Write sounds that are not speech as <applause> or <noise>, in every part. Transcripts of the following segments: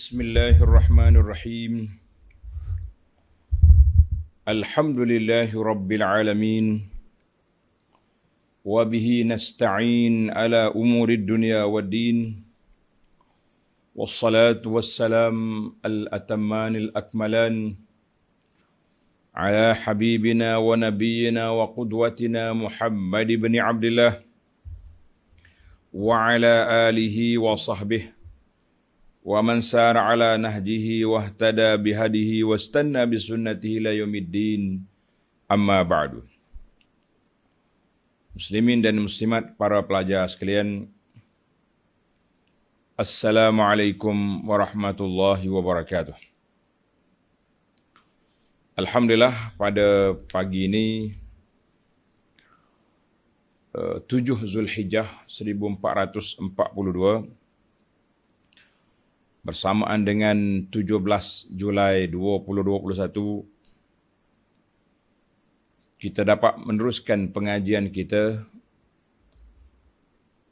بسم الله الرحمن الرحيم الحمد لله رب العالمين وبه نستعين على امور الدنيا والدين والصلاه والسلام الاتمان الاكملان على حبيبنا ونبينا وقدوتنا محمد بن عبد الله وعلى اله وصحبه ومن سار على نهجه واهتدى بهديه واستنى بسنته الى يوم الدين اما بعد مسلمين dan muslimat para pelajar sekalian السلام عليكم ورحمة الله وبركاته Alhamdulillah pada pagi ini 7 Zulhijjah 1442 bersamaan dengan 17 Julai 2021 kita dapat meneruskan pengajian kita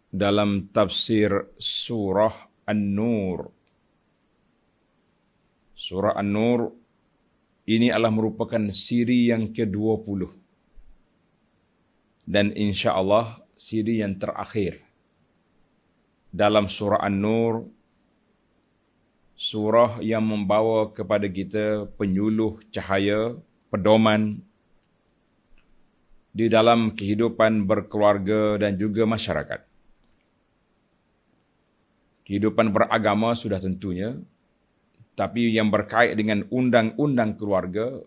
dalam tafsir surah An-Nur Surah An-Nur ini adalah merupakan siri yang ke-20 dan insya-Allah siri yang terakhir dalam surah An-Nur surah yang membawa kepada kita penyuluh cahaya, pedoman di dalam kehidupan berkeluarga dan juga masyarakat. Kehidupan beragama sudah tentunya, tapi yang berkait dengan undang-undang keluarga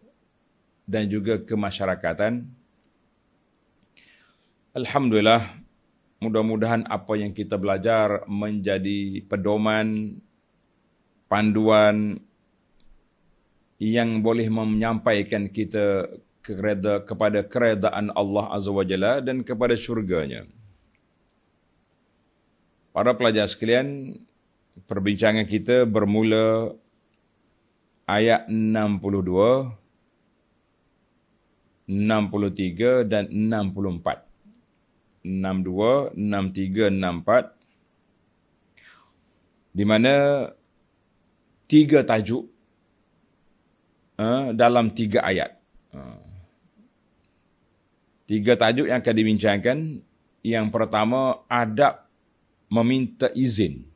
dan juga kemasyarakatan, Alhamdulillah, mudah-mudahan apa yang kita belajar menjadi pedoman panduan yang boleh menyampaikan kita kereda, kepada keredaan Allah Azza wa Jalla dan kepada syurganya. Para pelajar sekalian, perbincangan kita bermula ayat 62, 63 dan 64. 62, 63, 64 di mana tiga tajuk uh, dalam tiga ayat. Uh, tiga tajuk yang akan dibincangkan. Yang pertama, adab meminta izin.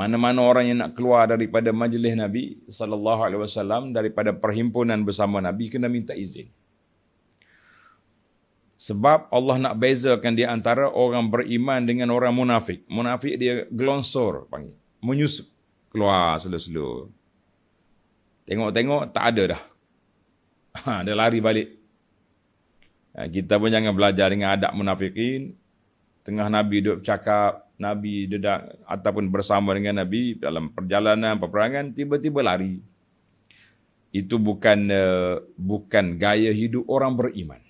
Mana-mana orang yang nak keluar daripada majlis Nabi sallallahu alaihi wasallam daripada perhimpunan bersama Nabi kena minta izin. Sebab Allah nak bezakan di antara orang beriman dengan orang munafik. Munafik dia glonsor panggil, menyusup keluar selo-selo. Tengok-tengok tak ada dah. <laughs> Ha, dia lari balik. Ha, kita pun jangan belajar dengan adab munafikin. Tengah Nabi duduk cakap, Nabi dedak ataupun bersama dengan Nabi dalam perjalanan peperangan tiba-tiba lari. Itu bukan uh, bukan gaya hidup orang beriman.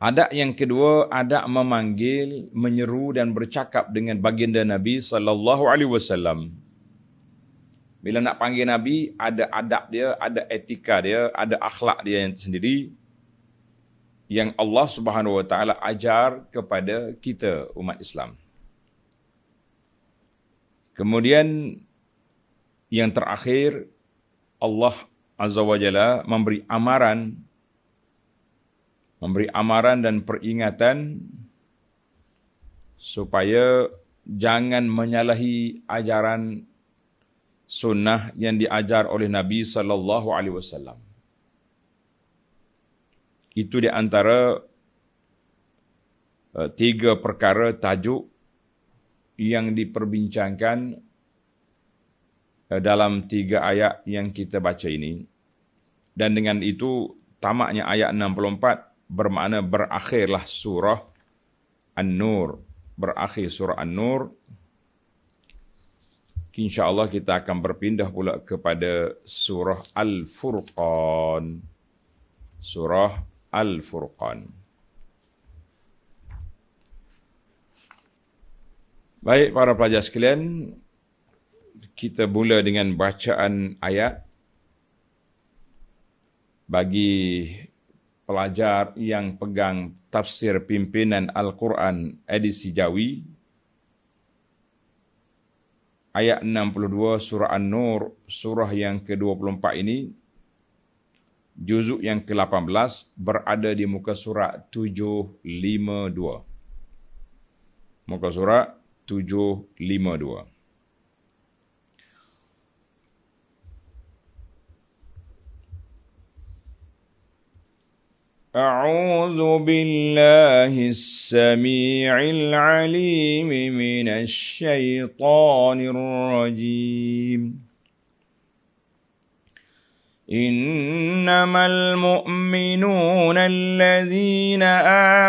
Adab yang kedua, adab memanggil, menyeru dan bercakap dengan baginda Nabi sallallahu alaihi wasallam. Bila nak panggil Nabi, ada adab dia, ada etika dia, ada akhlak dia yang sendiri yang Allah Subhanahu wa taala ajar kepada kita umat Islam. Kemudian yang terakhir Allah Azza wa Jalla memberi amaran memberi amaran dan peringatan supaya jangan menyalahi ajaran sunnah yang diajar oleh Nabi sallallahu alaihi wasallam. Itu di antara eh, tiga perkara tajuk yang diperbincangkan eh, dalam tiga ayat yang kita baca ini. Dan dengan itu tamaknya ayat 64 bermakna berakhirlah surah An-Nur. Berakhir surah An-Nur. InsyaAllah kita akan berpindah pula kepada surah Al-Furqan. Surah Al-Furqan. Baik para pelajar sekalian, kita mula dengan bacaan ayat bagi pelajar yang pegang tafsir pimpinan Al-Quran edisi Jawi ayat 62 surah An-Nur surah yang ke-24 ini juzuk yang ke-18 berada di muka surah 752 muka surah 752 أعوذ بالله السميع العليم من الشيطان الرجيم إنما المؤمنون الذين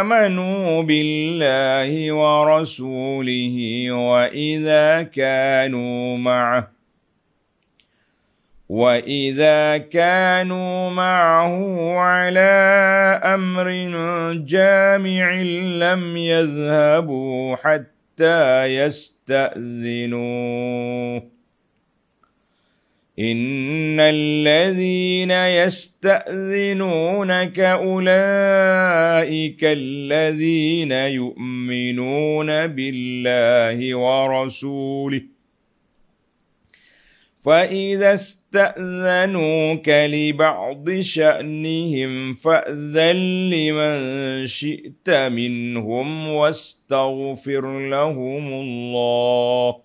آمنوا بالله ورسوله وإذا كانوا معه واذا كانوا معه على امر جامع لم يذهبوا حتى يستاذنوه ان الذين يستاذنونك اولئك الذين يؤمنون بالله ورسوله فإذا استأذنوك لبعض شأنهم فأذن لمن شئت منهم واستغفر لهم الله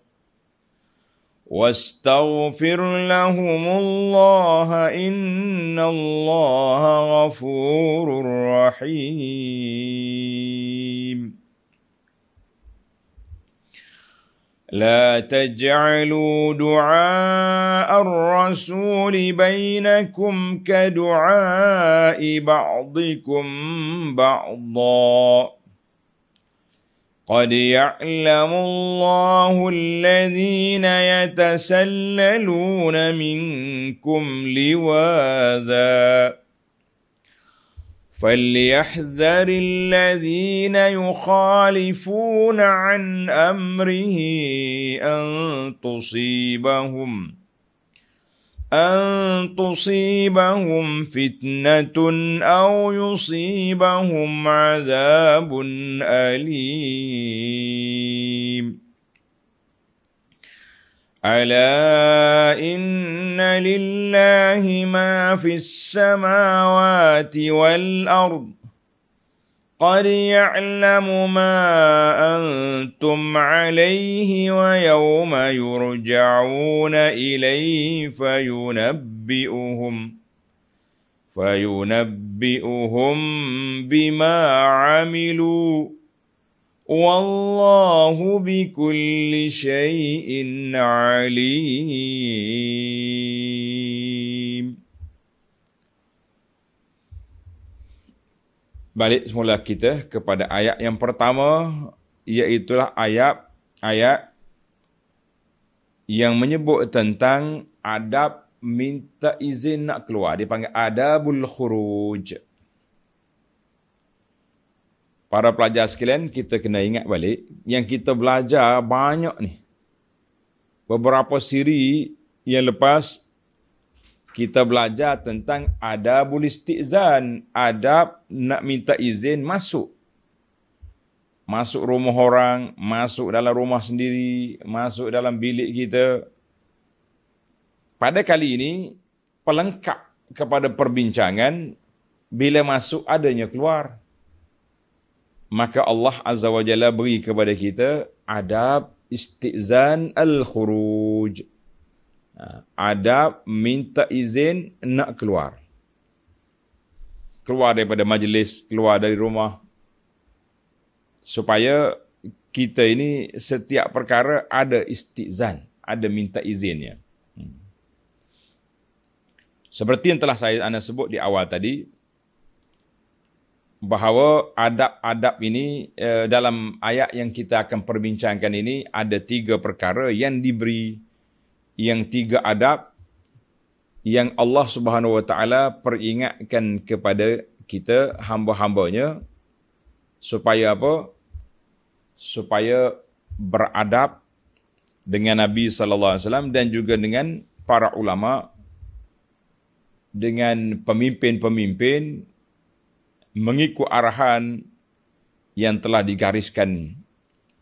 واستغفر لهم الله إن الله غفور رحيم لا تجعلوا دعاء الرسول بينكم كدعاء بعضكم بعضا قد يعلم الله الذين يتسللون منكم لواذا فليحذر الذين يخالفون عن امره ان تصيبهم ان تصيبهم فتنه او يصيبهم عذاب اليم الا ان لله ما في السماوات والارض قد يعلم ما انتم عليه ويوم يرجعون اليه فينبئهم فينبئهم بما عملوا والله بكل شيء عليم Balik semula kita kepada ayat yang pertama iaitulah ayat ayat yang menyebut tentang adab minta izin nak keluar dipanggil adabul khuruj. Para pelajar sekalian, kita kena ingat balik yang kita belajar banyak ni. Beberapa siri yang lepas kita belajar tentang ada bulistizan, adab nak minta izin masuk. Masuk rumah orang, masuk dalam rumah sendiri, masuk dalam bilik kita. Pada kali ini, pelengkap kepada perbincangan, bila masuk adanya keluar maka Allah Azza wa Jalla beri kepada kita adab istizan al-khuruj. Ha, adab minta izin nak keluar. Keluar daripada majlis, keluar dari rumah. Supaya kita ini setiap perkara ada istizan, ada minta izinnya. Hmm. Seperti yang telah saya anda sebut di awal tadi, bahawa adab-adab ini uh, dalam ayat yang kita akan perbincangkan ini ada tiga perkara yang diberi yang tiga adab yang Allah Subhanahu Wa Taala peringatkan kepada kita hamba-hambanya supaya apa? Supaya beradab dengan Nabi Sallallahu Alaihi Wasallam dan juga dengan para ulama, dengan pemimpin-pemimpin mengikut arahan yang telah digariskan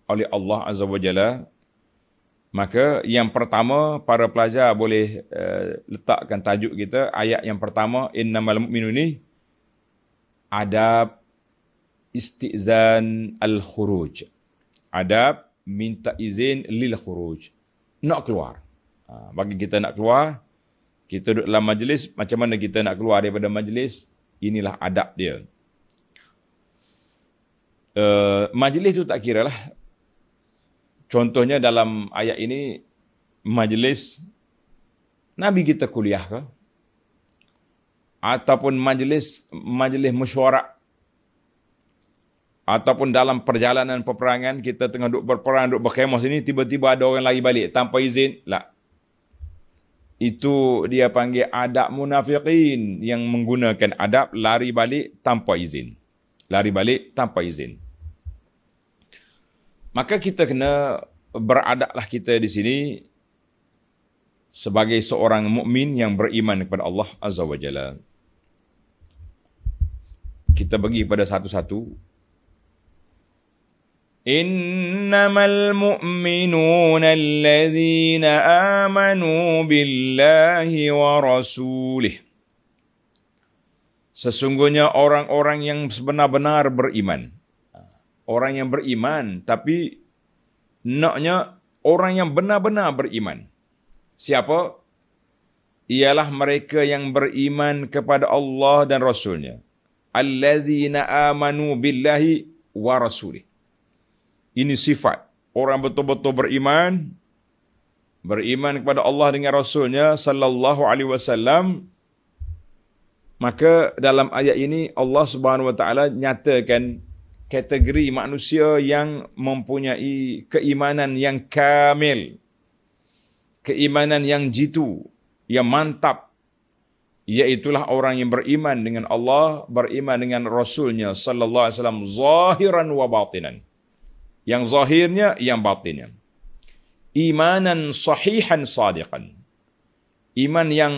oleh Allah Azza wa Jalla maka yang pertama para pelajar boleh eh, letakkan tajuk kita ayat yang pertama innamal mu'minuni adab istizan al khuruj adab minta izin lil khuruj nak keluar ha, bagi kita nak keluar kita duduk dalam majlis macam mana kita nak keluar daripada majlis inilah adab dia Eh, majlis tu tak kira lah. Contohnya dalam ayat ini, majlis Nabi kita kuliah ke? Ataupun majlis, majlis mesyuarat Ataupun dalam perjalanan peperangan, kita tengah duduk berperang, duduk berkemah sini, tiba-tiba ada orang lagi balik tanpa izin. Lah. Itu dia panggil adab munafiqin yang menggunakan adab lari balik tanpa izin. Lari balik tanpa izin. Maka kita kena beradaklah kita di sini sebagai seorang mukmin yang beriman kepada Allah Azza wa Jalla. Kita bagi pada satu-satu. إنما المؤمنون amanu billahi wa rasulih. Sesungguhnya orang-orang yang sebenar-benar beriman orang yang beriman tapi naknya orang yang benar-benar beriman. Siapa? Ialah mereka yang beriman kepada Allah dan Rasulnya. Allazina amanu billahi wa rasuli. Ini sifat. Orang betul-betul beriman. Beriman kepada Allah dengan Rasulnya sallallahu alaihi wasallam. Maka dalam ayat ini Allah Subhanahu wa taala nyatakan kategori manusia yang mempunyai keimanan yang kamil keimanan yang jitu yang mantap iaitulah orang yang beriman dengan Allah beriman dengan rasulnya sallallahu alaihi wasallam zahiran wa batinan yang zahirnya yang batinnya imanan sahihan sadiqan iman yang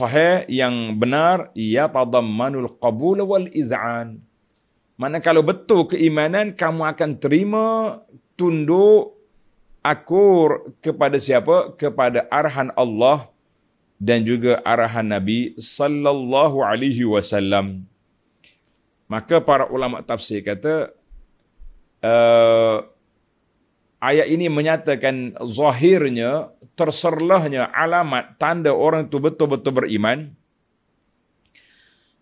sahih yang benar ya tadammanul qabul wal iz'an mana kalau betul keimanan kamu akan terima tunduk akur kepada siapa? Kepada arahan Allah dan juga arahan Nabi sallallahu alaihi wasallam. Maka para ulama tafsir kata uh, ayat ini menyatakan zahirnya terserlahnya alamat tanda orang itu betul-betul beriman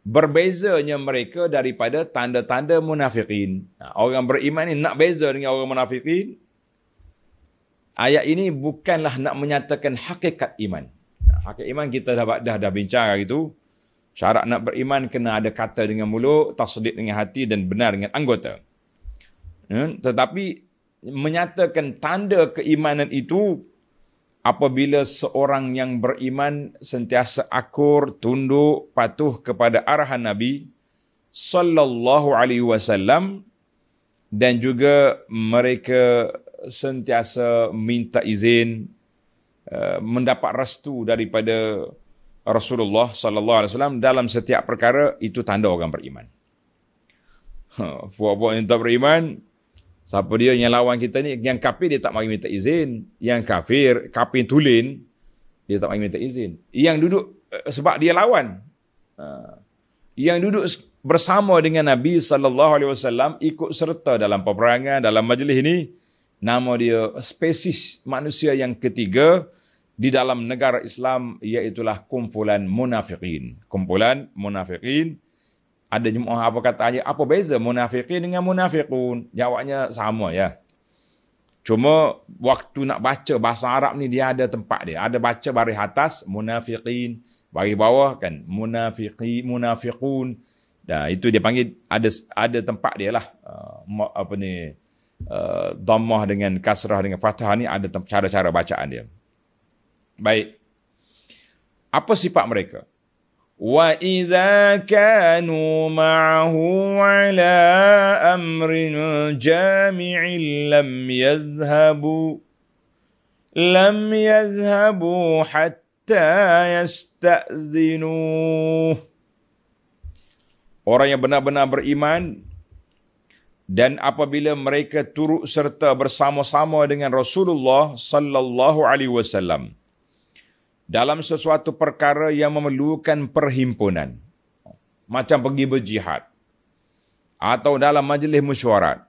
berbezanya mereka daripada tanda-tanda munafikin. Ha, orang beriman ini nak beza dengan orang munafikin. Ayat ini bukanlah nak menyatakan hakikat iman. Ha, hakikat iman kita dah, dah, dah bincang hari itu. Syarat nak beriman kena ada kata dengan mulut, tasdid dengan hati dan benar dengan anggota. Hmm, tetapi menyatakan tanda keimanan itu apabila seorang yang beriman sentiasa akur, tunduk, patuh kepada arahan Nabi sallallahu alaihi wasallam dan juga mereka sentiasa minta izin eh, mendapat restu daripada Rasulullah sallallahu alaihi wasallam dalam setiap perkara itu tanda orang beriman. Ha, puak-puak yang tak beriman, Siapa dia yang lawan kita ni? Yang kafir dia tak mahu minta izin. Yang kafir, kafir tulen, dia tak mahu minta izin. Yang duduk eh, sebab dia lawan. Ha. Yang duduk bersama dengan Nabi sallallahu alaihi wasallam ikut serta dalam peperangan dalam majlis ini nama dia spesies manusia yang ketiga di dalam negara Islam iaitulah kumpulan munafiqin, Kumpulan munafiqin. Ada jemaah apa kata aja apa beza munafikin dengan munafikun? Jawabnya sama ya. Cuma waktu nak baca bahasa Arab ni dia ada tempat dia. Ada baca bari atas munafikin, bari bawah kan munafiqi munafiqun. Dan nah, itu dia panggil ada ada tempat dia lah. Uh, apa ni? Uh, dhammah dengan kasrah dengan fathah ni ada cara-cara bacaan dia. Baik. Apa sifat mereka? وإذا كانوا معه على أمر جامع لم يذهبوا لم يذهبوا حتى يستأذنوه Orang yang benar-benar beriman dan apabila mereka turut serta bersama-sama dengan Rasulullah sallallahu alaihi wasallam dalam sesuatu perkara yang memerlukan perhimpunan. Macam pergi berjihad. Atau dalam majlis mesyuarat.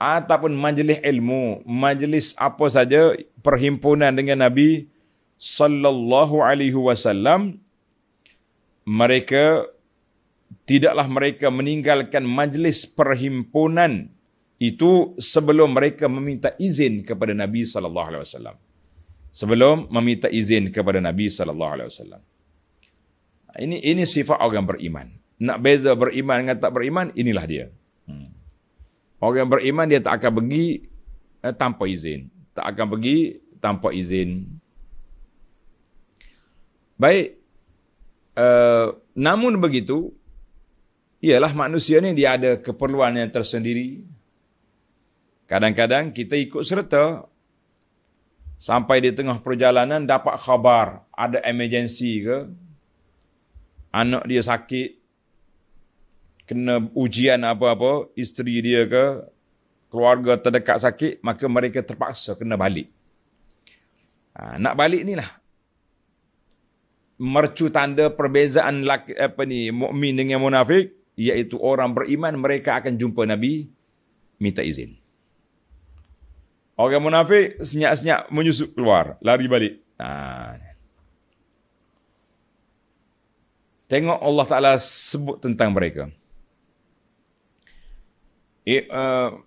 Ataupun majlis ilmu, majlis apa saja perhimpunan dengan Nabi sallallahu alaihi wasallam mereka tidaklah mereka meninggalkan majlis perhimpunan itu sebelum mereka meminta izin kepada Nabi sallallahu alaihi wasallam sebelum meminta izin kepada Nabi sallallahu alaihi wasallam. Ini ini sifat orang beriman. Nak beza beriman dengan tak beriman, inilah dia. Hmm. Orang beriman dia tak akan pergi eh, tanpa izin. Tak akan pergi tanpa izin. Baik. Uh, namun begitu, ialah manusia ni dia ada keperluan yang tersendiri. Kadang-kadang kita ikut serta Sampai di tengah perjalanan dapat khabar ada emergensi ke. Anak dia sakit. Kena ujian apa-apa. Isteri dia ke. Keluarga terdekat sakit. Maka mereka terpaksa kena balik. Ha, nak balik ni lah. Mercu tanda perbezaan laki, apa ni, mukmin dengan munafik. Iaitu orang beriman mereka akan jumpa Nabi. Minta izin. Orang munafik senyap-senyap menyusup keluar, lari balik. Nah. Ha. Tengok Allah Taala sebut tentang mereka. Eh, uh,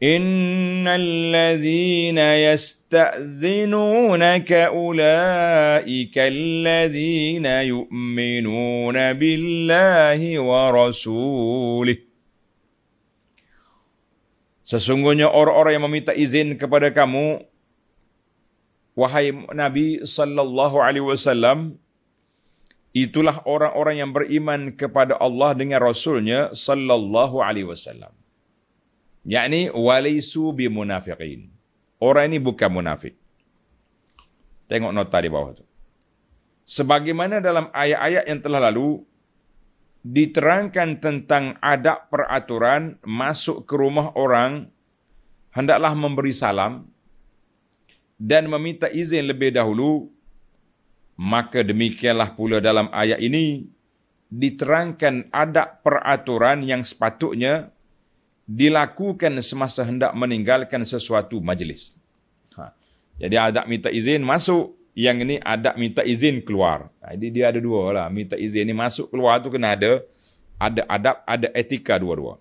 إن الذين يستأذنونك أولئك الذين يؤمنون بالله ورسوله Sesungguhnya orang-orang yang meminta izin kepada kamu, wahai Nabi sallallahu alaihi wasallam, itulah orang-orang yang beriman kepada Allah dengan Rasulnya sallallahu alaihi wasallam. Yakni walaisu bimunafiqin. Orang ini bukan munafik. Tengok nota di bawah tu. Sebagaimana dalam ayat-ayat yang telah lalu, diterangkan tentang adab peraturan masuk ke rumah orang hendaklah memberi salam dan meminta izin lebih dahulu maka demikianlah pula dalam ayat ini diterangkan adab peraturan yang sepatutnya dilakukan semasa hendak meninggalkan sesuatu majlis ha. jadi adab minta izin masuk yang ini adab minta izin keluar. Jadi ha, dia ada dua lah. Minta izin ni masuk keluar tu kena ada ada adab, ada etika dua-dua.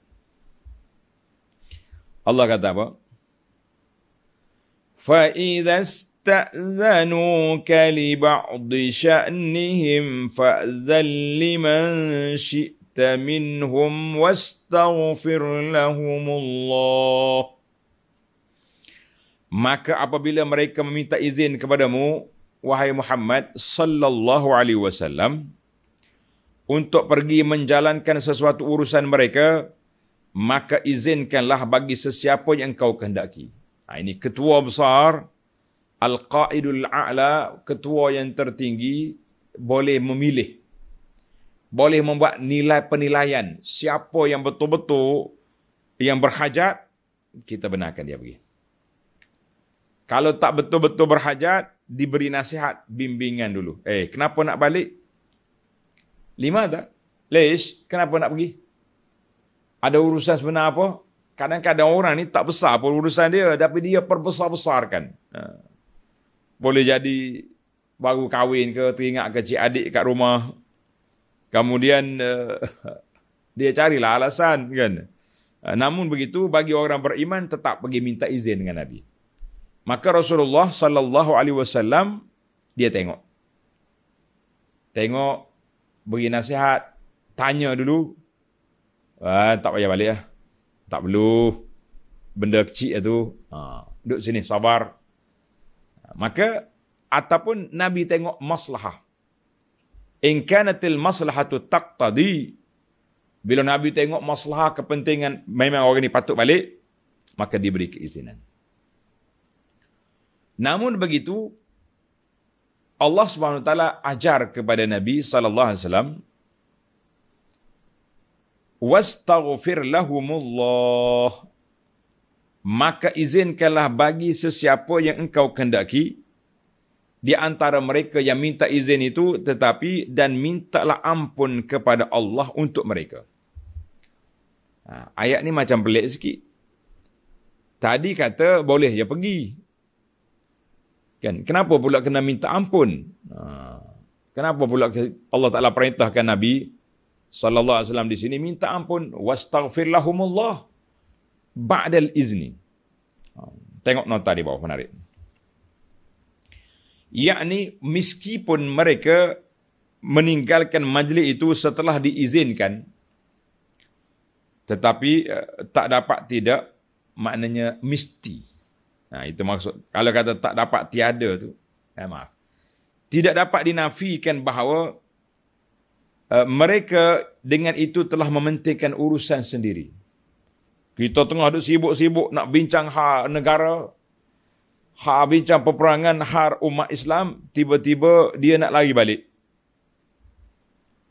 Allah kata apa? فَإِذَا اسْتَأْذَنُوكَ لِبَعْضِ شَأْنِهِمْ فَأْذَلْ لِمَنْ شِئْتَ مِنْهُمْ وَاسْتَغْفِرْ لَهُمُ اللَّهِ Maka apabila mereka meminta izin kepadamu, wahai Muhammad sallallahu alaihi wasallam untuk pergi menjalankan sesuatu urusan mereka maka izinkanlah bagi sesiapa yang engkau kehendaki. Ha, ini ketua besar al-qaidul a'la ketua yang tertinggi boleh memilih boleh membuat nilai penilaian siapa yang betul-betul yang berhajat kita benarkan dia pergi. Kalau tak betul-betul berhajat, diberi nasihat bimbingan dulu. Eh, kenapa nak balik? Lima tak? Leish, kenapa nak pergi? Ada urusan sebenar apa? Kadang-kadang orang ni tak besar pun urusan dia, tapi dia perbesar-besarkan. Ha. Boleh jadi baru kahwin ke, teringat ke cik adik kat rumah. Kemudian eh, <laughs> dia carilah alasan kan. Ha, namun begitu, bagi orang beriman tetap pergi minta izin dengan Nabi. Maka Rasulullah sallallahu alaihi wasallam dia tengok. Tengok beri nasihat, tanya dulu. Ah, tak payah balik ya, Tak perlu benda kecil lah tu. Ah, duduk sini sabar. Maka ataupun Nabi tengok maslahah. In kanatil maslahatu taqtadi. Bila Nabi tengok maslahah kepentingan memang orang ini patut balik, maka diberi keizinan. Namun begitu Allah Subhanahu taala ajar kepada Nabi sallallahu alaihi wasallam wastaghfir lahumullah maka izinkanlah bagi sesiapa yang engkau kehendaki di antara mereka yang minta izin itu tetapi dan mintalah ampun kepada Allah untuk mereka. Ha, ayat ni macam pelik sikit. Tadi kata boleh je pergi. Kan? Kenapa pula kena minta ampun? Ha. Kenapa pula Allah Ta'ala perintahkan Nabi saw di sini minta ampun? Wastaghfir lahumullah ba'dal izni. Ha. Tengok nota di bawah menarik. Ia ni meskipun mereka meninggalkan majlis itu setelah diizinkan, tetapi eh, tak dapat tidak maknanya mesti. Ha, itu maksud. Kalau kata tak dapat tiada tu. Eh, maaf. Tidak dapat dinafikan bahawa uh, mereka dengan itu telah mementingkan urusan sendiri. Kita tengah duduk sibuk-sibuk nak bincang hak negara, hak bincang peperangan, hak umat Islam, tiba-tiba dia nak lari balik.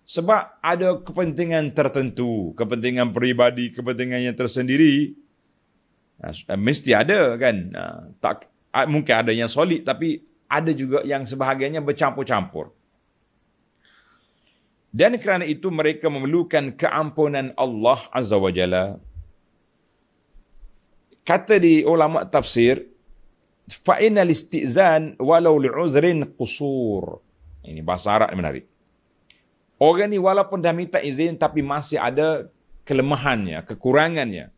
Sebab ada kepentingan tertentu, kepentingan peribadi, kepentingan yang tersendiri, Ha, eh, mesti ada kan ha, tak ah, mungkin ada yang solid tapi ada juga yang sebahagiannya bercampur-campur dan kerana itu mereka memerlukan keampunan Allah Azza wa Jalla. Kata di ulama tafsir, fa'ina listi'zan walau li'uzrin qusur. Ini bahasa Arab yang menarik. Orang ni walaupun dah minta izin tapi masih ada kelemahannya, kekurangannya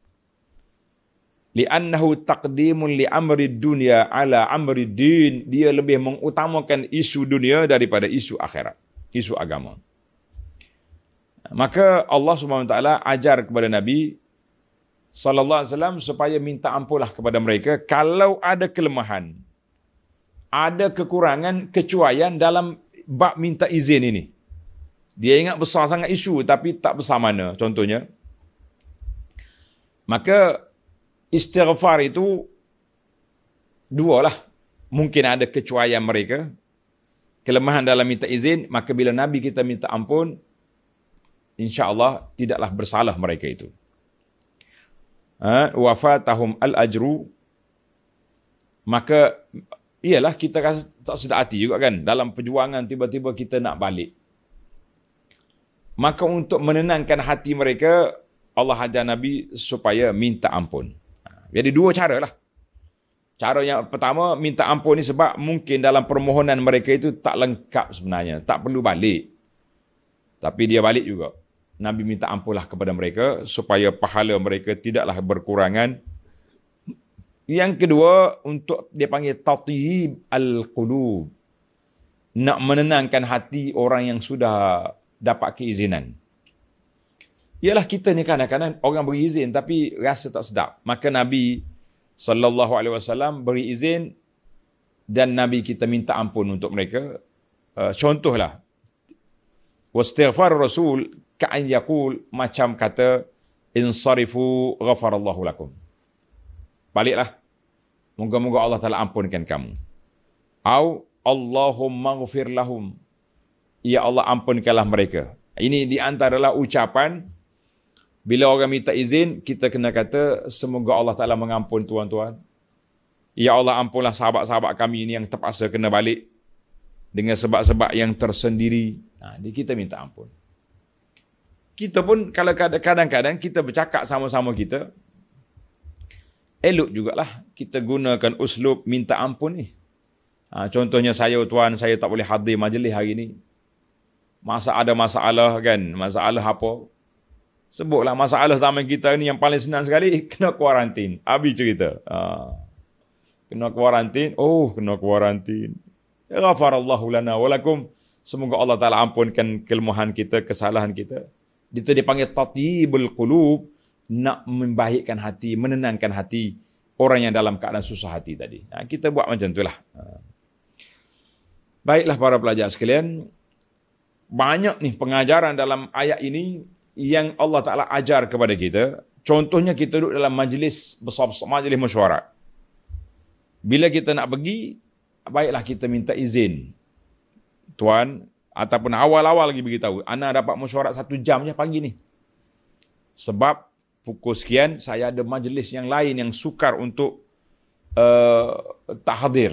li'annahu taqdimun li amri dunia ala amri din dia lebih mengutamakan isu dunia daripada isu akhirat isu agama maka Allah Subhanahu taala ajar kepada nabi sallallahu alaihi wasallam supaya minta ampunlah kepada mereka kalau ada kelemahan ada kekurangan kecuaian dalam bab minta izin ini dia ingat besar sangat isu tapi tak besar mana contohnya maka istighfar itu dua lah. Mungkin ada kecuaian mereka. Kelemahan dalam minta izin. Maka bila Nabi kita minta ampun, insya Allah tidaklah bersalah mereka itu. Ha? Wafatahum al-ajru. Maka, iyalah kita rasa tak sedar hati juga kan. Dalam perjuangan tiba-tiba kita nak balik. Maka untuk menenangkan hati mereka, Allah ajar Nabi supaya minta ampun. Jadi dua cara lah. Cara yang pertama, minta ampun ni sebab mungkin dalam permohonan mereka itu tak lengkap sebenarnya. Tak perlu balik. Tapi dia balik juga. Nabi minta ampunlah kepada mereka supaya pahala mereka tidaklah berkurangan. Yang kedua, untuk dia panggil tatib al-qulub. Nak menenangkan hati orang yang sudah dapat keizinan. Ialah kita ni kadang-kadang orang beri izin tapi rasa tak sedap. Maka Nabi sallallahu alaihi wasallam beri izin dan Nabi kita minta ampun untuk mereka. Uh, contohlah wastighfar rasul ka'an yaqul macam kata insarifu ghafarallahu lakum. Baliklah. Moga-moga Allah Taala ampunkan kamu. Au Allahumma ghafir lahum. Ya Allah ampunkanlah mereka. Ini di antaralah ucapan bila orang minta izin, kita kena kata semoga Allah Ta'ala mengampun tuan-tuan. Ya Allah ampunlah sahabat-sahabat kami ini yang terpaksa kena balik dengan sebab-sebab yang tersendiri. Jadi ha, kita minta ampun. Kita pun kalau kadang-kadang kita bercakap sama-sama kita, elok jugalah kita gunakan uslub minta ampun ni. Ha, contohnya saya tuan, saya tak boleh hadir majlis hari ini. Masa ada masalah kan, masalah apa, Sebutlah masalah zaman kita ni yang paling senang sekali <laughs> kena kuarantin. Abi cerita. Ha. Kena kuarantin. Oh, kena kuarantin. Ghafarallahu lana wa lakum. Semoga Allah Taala ampunkan kelemahan kita, kesalahan kita. Itu dipanggil tatibul qulub, nak membaikkan hati, menenangkan hati orang yang dalam keadaan susah hati tadi. Ha. kita buat macam itulah. Ha. Baiklah para pelajar sekalian, banyak nih pengajaran dalam ayat ini yang Allah Ta'ala ajar kepada kita, contohnya kita duduk dalam majlis besar majlis mesyuarat. Bila kita nak pergi, baiklah kita minta izin. Tuan, ataupun awal-awal lagi beritahu, Ana dapat mesyuarat satu jam je pagi ni. Sebab pukul sekian, saya ada majlis yang lain yang sukar untuk uh, eh, tak hadir.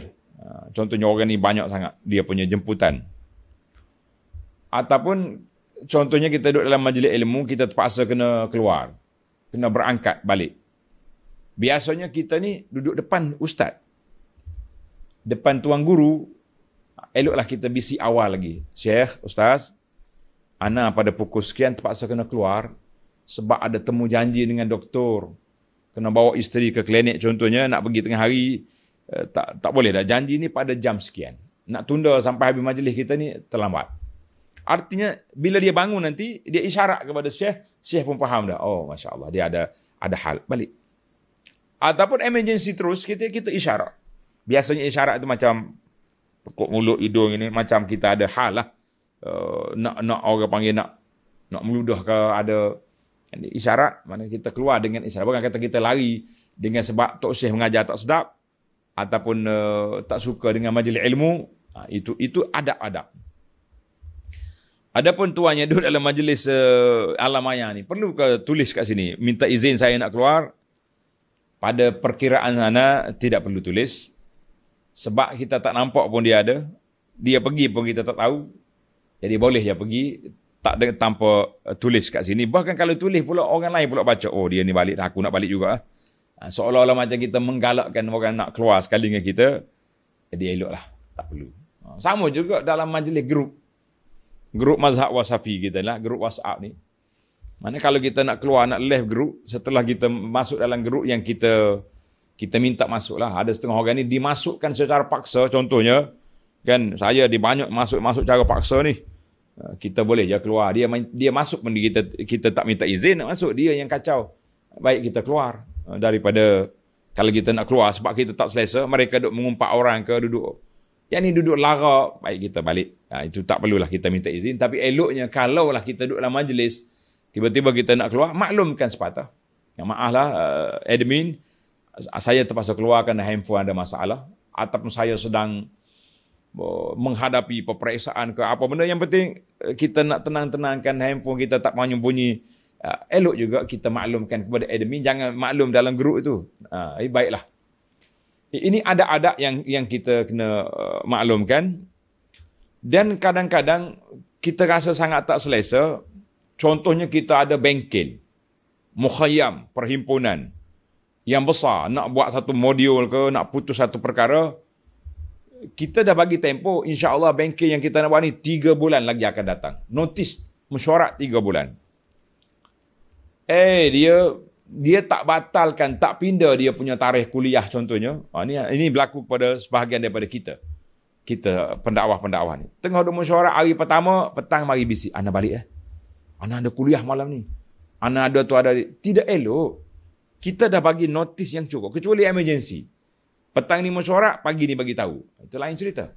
Contohnya orang ni banyak sangat dia punya jemputan. Ataupun contohnya kita duduk dalam majlis ilmu, kita terpaksa kena keluar. Kena berangkat balik. Biasanya kita ni duduk depan ustaz. Depan tuan guru, eloklah kita bisi awal lagi. Syekh, ustaz, Ana pada pukul sekian terpaksa kena keluar sebab ada temu janji dengan doktor. Kena bawa isteri ke klinik contohnya, nak pergi tengah hari, eh, tak tak boleh dah. Janji ni pada jam sekian. Nak tunda sampai habis majlis kita ni terlambat. Artinya bila dia bangun nanti dia isyarat kepada syekh, syekh pun faham dah. Oh, masya-Allah dia ada ada hal balik. Ataupun emergency terus kita kita isyarat. Biasanya isyarat itu macam pokok mulut hidung ini macam kita ada hal lah. Uh, nak nak orang panggil nak nak meludah ke ada isyarat mana kita keluar dengan isyarat bukan kata kita lari dengan sebab tok syekh mengajar tak sedap ataupun uh, tak suka dengan majlis ilmu uh, itu itu adab-adab. Adapun tuannya duduk dalam majlis uh, alam maya ni, perlu ke tulis kat sini, minta izin saya nak keluar. Pada perkiraan sana, tidak perlu tulis. Sebab kita tak nampak pun dia ada. Dia pergi pun kita tak tahu. Jadi boleh dia pergi tak ada tanpa uh, tulis kat sini. Bahkan kalau tulis pula, orang lain pula baca, oh dia ni balik, aku nak balik juga. Ha, seolah-olah macam kita menggalakkan orang nak keluar sekali dengan kita. Jadi eloklah, tak perlu. Ha, sama juga dalam majlis grup grup mazhab wasafi kita lah, grup WhatsApp ni. Mana kalau kita nak keluar, nak left grup, setelah kita masuk dalam grup yang kita kita minta masuk lah. Ada setengah orang ni dimasukkan secara paksa, contohnya. Kan, saya dibanyak masuk masuk cara paksa ni. Ah, kita boleh je keluar. Dia dia masuk pun kita, kita tak minta izin nak masuk. Dia yang kacau. Baik kita keluar ah, daripada kalau kita nak keluar sebab kita tak selesa, mereka duduk mengumpat orang ke duduk yang ni duduk lara, baik kita balik. Ha, itu tak perlulah kita minta izin. Tapi eloknya, kalaulah kita duduk dalam majlis, tiba-tiba kita nak keluar, maklumkan sepatah. Yang maaflah, uh, admin, saya terpaksa keluar kerana handphone ada masalah. Ataupun saya sedang menghadapi peperiksaan ke apa benda yang penting eh, kita nak tenang-tenangkan handphone kita tak mahu bunyi ha, elok juga kita maklumkan kepada admin jangan maklum dalam grup itu ha, eh, baiklah ini ada adat yang yang kita kena uh, maklumkan. Dan kadang-kadang kita rasa sangat tak selesa. Contohnya kita ada bengkel, mukhayam, perhimpunan yang besar nak buat satu modul ke nak putus satu perkara kita dah bagi tempoh insyaallah bengkel yang kita nak buat ni tiga bulan lagi akan datang notis mesyuarat tiga bulan eh dia dia tak batalkan, tak pindah dia punya tarikh kuliah contohnya. Ha, ah, ini, ini berlaku kepada sebahagian daripada kita. Kita pendakwah-pendakwah ni. Tengah duduk mesyuarat hari pertama, petang mari bisik. Anda balik eh. Anda ada kuliah malam ni. Anda ada tu ada. Tidak elok. Kita dah bagi notis yang cukup. Kecuali emergency. Petang ni mesyuarat, pagi ni bagi tahu. Itu lain cerita.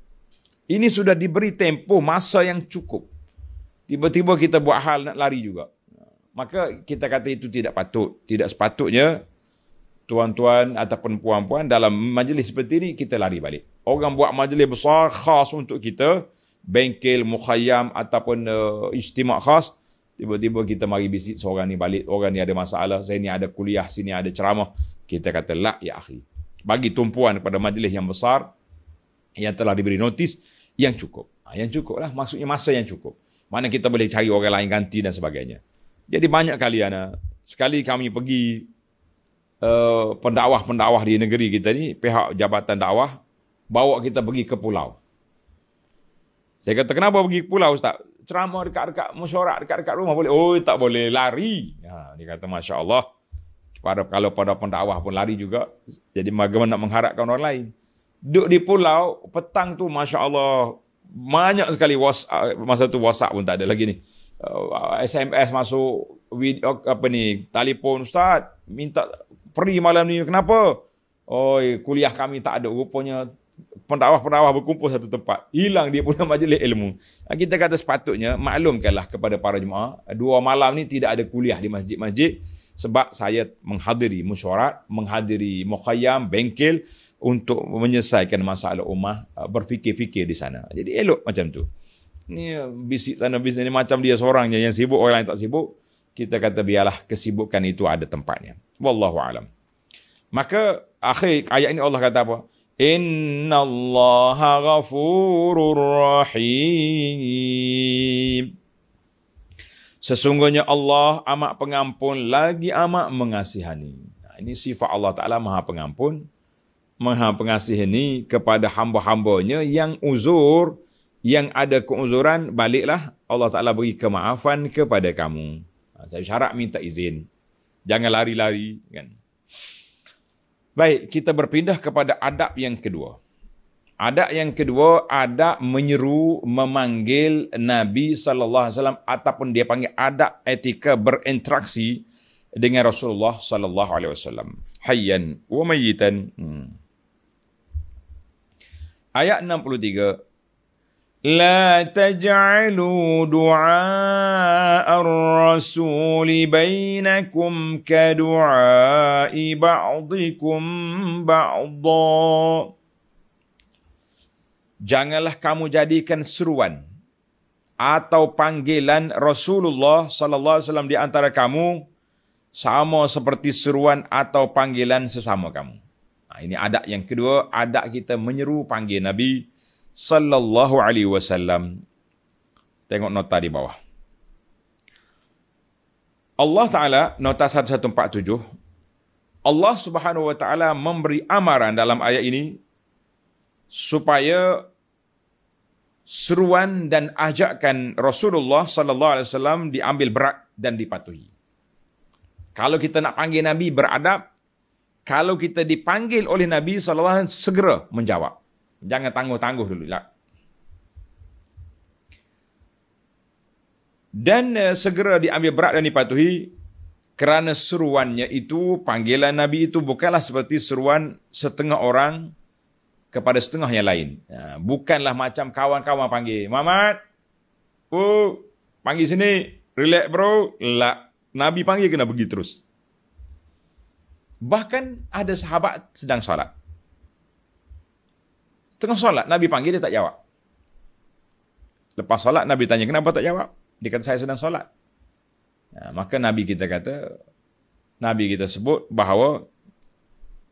Ini sudah diberi tempo masa yang cukup. Tiba-tiba kita buat hal nak lari juga maka kita kata itu tidak patut. Tidak sepatutnya tuan-tuan ataupun puan-puan dalam majlis seperti ini kita lari balik. Orang buat majlis besar khas untuk kita, bengkel, mukhayam ataupun uh, eh, istimak khas, tiba-tiba kita mari bisik seorang ni balik, orang ni ada masalah, saya ni ada kuliah, sini ada ceramah. Kita kata, lak ya akhi. Bagi tumpuan kepada majlis yang besar, yang telah diberi notis, yang cukup. Ha, yang cukup lah, maksudnya masa yang cukup. Mana kita boleh cari orang lain ganti dan sebagainya. Jadi banyak kali ana sekali kami pergi uh, pendakwah-pendakwah di negeri kita ni pihak jabatan dakwah bawa kita pergi ke pulau. Saya kata kenapa pergi ke pulau ustaz? Ceramah dekat-dekat mesyuarat dekat-dekat rumah boleh. Oh tak boleh lari. Ha dia kata masya-Allah. Pada kalau pada pendakwah pun lari juga. Jadi bagaimana nak mengharapkan orang lain? Duduk di pulau petang tu masya-Allah banyak sekali WhatsApp masa tu WhatsApp pun tak ada lagi ni. SMS uh, masuk video apa ni telefon ustaz minta free malam ni kenapa oi kuliah kami tak ada rupanya pendakwah-pendakwah berkumpul satu tempat hilang dia punya <laughs> majlis ilmu kita kata sepatutnya maklumkanlah kepada para jemaah dua malam ni tidak ada kuliah di masjid-masjid sebab saya menghadiri mesyuarat menghadiri mukhayam bengkel untuk menyelesaikan masalah umat uh, berfikir-fikir di sana jadi elok macam tu ini bisnis sana bisnis ini macam dia seorang yang sibuk orang lain tak sibuk kita kata biarlah kesibukan itu ada tempatnya wallahu alam maka akhir ayat ini Allah kata apa inna Allah ghafurur rahim sesungguhnya Allah amat pengampun lagi amat mengasihani nah, ini sifat Allah taala maha pengampun maha pengasihani kepada hamba-hambanya yang uzur yang ada keuzuran baliklah Allah Taala beri kemaafan kepada kamu. Ha, saya syarat minta izin. Jangan lari-lari kan. Baik, kita berpindah kepada adab yang kedua. Adab yang kedua adab menyeru memanggil Nabi sallallahu alaihi wasallam ataupun dia panggil adab etika berinteraksi dengan Rasulullah sallallahu alaihi wasallam. Hayyan wa mayyitan. Hmm. Ayat 63 لا تجعلوا دعاء الرسول بينكم كدعاء بعضكم بعضا Janganlah kamu jadikan seruan atau panggilan Rasulullah sallallahu alaihi wasallam di antara kamu sama seperti seruan atau panggilan sesama kamu. Ha, ini adab yang kedua, adab kita menyeru panggil Nabi sallallahu alaihi wasallam. Tengok nota di bawah. Allah Taala nota 1147 Allah Subhanahu wa taala memberi amaran dalam ayat ini supaya seruan dan ajakan Rasulullah sallallahu alaihi wasallam diambil berat dan dipatuhi. Kalau kita nak panggil Nabi beradab, kalau kita dipanggil oleh Nabi sallallahu alaihi wasallam segera menjawab. Jangan tangguh-tangguh dulu lah. Dan uh, segera diambil berat dan dipatuhi kerana seruannya itu, panggilan Nabi itu bukanlah seperti seruan setengah orang kepada setengah yang lain. Ya, bukanlah macam kawan-kawan panggil. Mamat, oh, panggil sini. Relax bro. Lah, Nabi panggil kena pergi terus. Bahkan ada sahabat sedang solat. Tengah solat, Nabi panggil, dia tak jawab. Lepas solat, Nabi tanya, kenapa tak jawab? Dia kata, saya sedang solat. Ya, maka Nabi kita kata, Nabi kita sebut bahawa,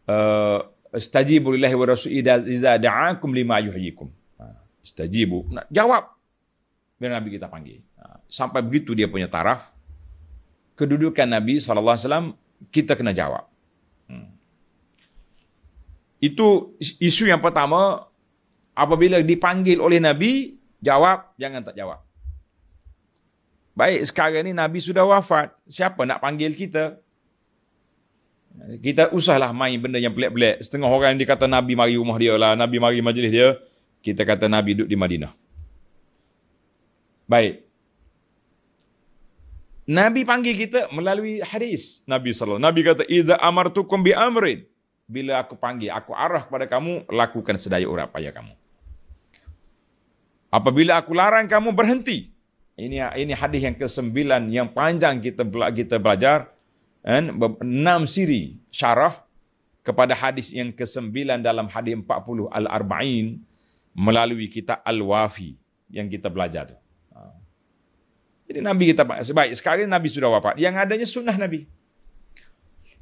eh, Istajibu lillahi wa rasu'i da'akum lima yuhyikum. Ha, istajibu. jawab. bila Nabi kita panggil. Ha, sampai begitu dia punya taraf. Kedudukan Nabi SAW, kita kena jawab. Hmm. Itu isu yang pertama apabila dipanggil oleh Nabi, jawab, jangan tak jawab. Baik, sekarang ni Nabi sudah wafat. Siapa nak panggil kita? Kita usahlah main benda yang pelik-pelik. Setengah orang yang dikata Nabi mari rumah dia lah, Nabi mari majlis dia. Kita kata Nabi duduk di Madinah. Baik. Nabi panggil kita melalui hadis Nabi SAW. Nabi kata, Iza amartukum bi amrin. Bila aku panggil, aku arah kepada kamu, lakukan sedaya urapaya kamu. Apabila aku larang kamu berhenti. Ini ini hadis yang ke-9 yang panjang kita kita belajar. Kan? Enam siri syarah kepada hadis yang ke-9 dalam hadis 40 Al-Arba'in melalui kita Al-Wafi yang kita belajar tu. Ha. Jadi Nabi kita baik sekali Nabi sudah wafat. Yang adanya sunnah Nabi.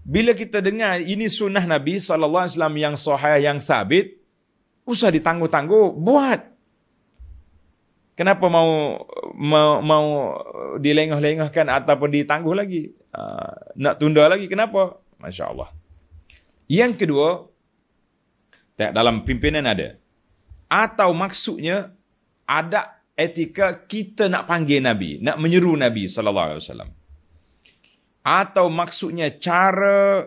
Bila kita dengar ini sunnah Nabi sallallahu alaihi wasallam yang sahih yang sabit, usah ditangguh-tangguh buat kenapa mau mau, mau dilengoh-lengohkan ataupun ditangguh lagi? Uh, nak tunda lagi kenapa? Masya Allah. Yang kedua, tak dalam pimpinan ada. Atau maksudnya ada etika kita nak panggil Nabi, nak menyeru Nabi Sallallahu Alaihi Wasallam. Atau maksudnya cara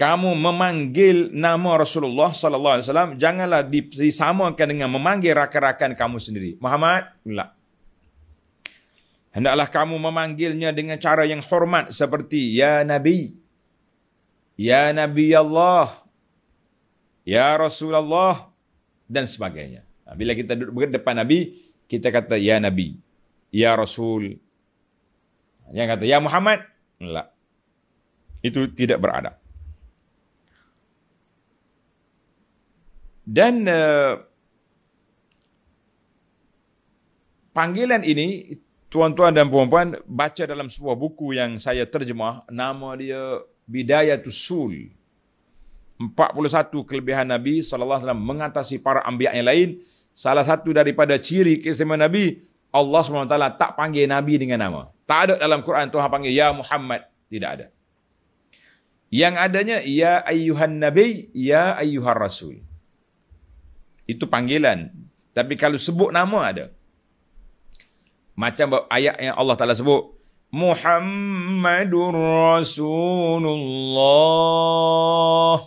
kamu memanggil nama Rasulullah sallallahu alaihi wasallam janganlah disamakan dengan memanggil rakan-rakan kamu sendiri. Muhammad pula. Hendaklah kamu memanggilnya dengan cara yang hormat seperti ya nabi. Ya nabi Allah. Ya Rasulullah dan sebagainya. Ha, bila kita duduk depan nabi, kita kata ya nabi. Ya Rasul. Ha, yang kata ya Muhammad. Enggak. Itu tidak beradab. Dan eh, panggilan ini tuan-tuan dan puan-puan baca dalam sebuah buku yang saya terjemah nama dia Bidayatul Sul 41 kelebihan Nabi saw mengatasi para ambiak yang lain salah satu daripada ciri keistimewaan Nabi Allah swt tak panggil nabi dengan nama tak ada dalam Quran Tuhan panggil ya Muhammad tidak ada yang adanya ya ayyuhan nabi ya ayyuhar rasul itu panggilan. Tapi kalau sebut nama ada. Macam ayat yang Allah Ta'ala sebut. Muhammadur Rasulullah.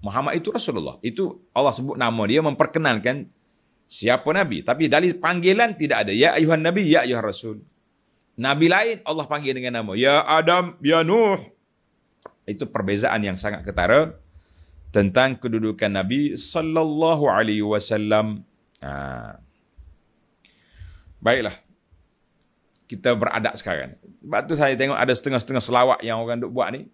Muhammad itu Rasulullah. Itu Allah sebut nama dia memperkenalkan siapa Nabi. Tapi dari panggilan tidak ada. Ya ayuhan Nabi, ya ayuhan Rasul. Nabi lain Allah panggil dengan nama. Ya Adam, ya Nuh. Itu perbezaan yang sangat ketara tentang kedudukan Nabi sallallahu alaihi wasallam. Ha. Baiklah. Kita beradab sekarang. Sebab tu saya tengok ada setengah-setengah selawat yang orang duk buat ni.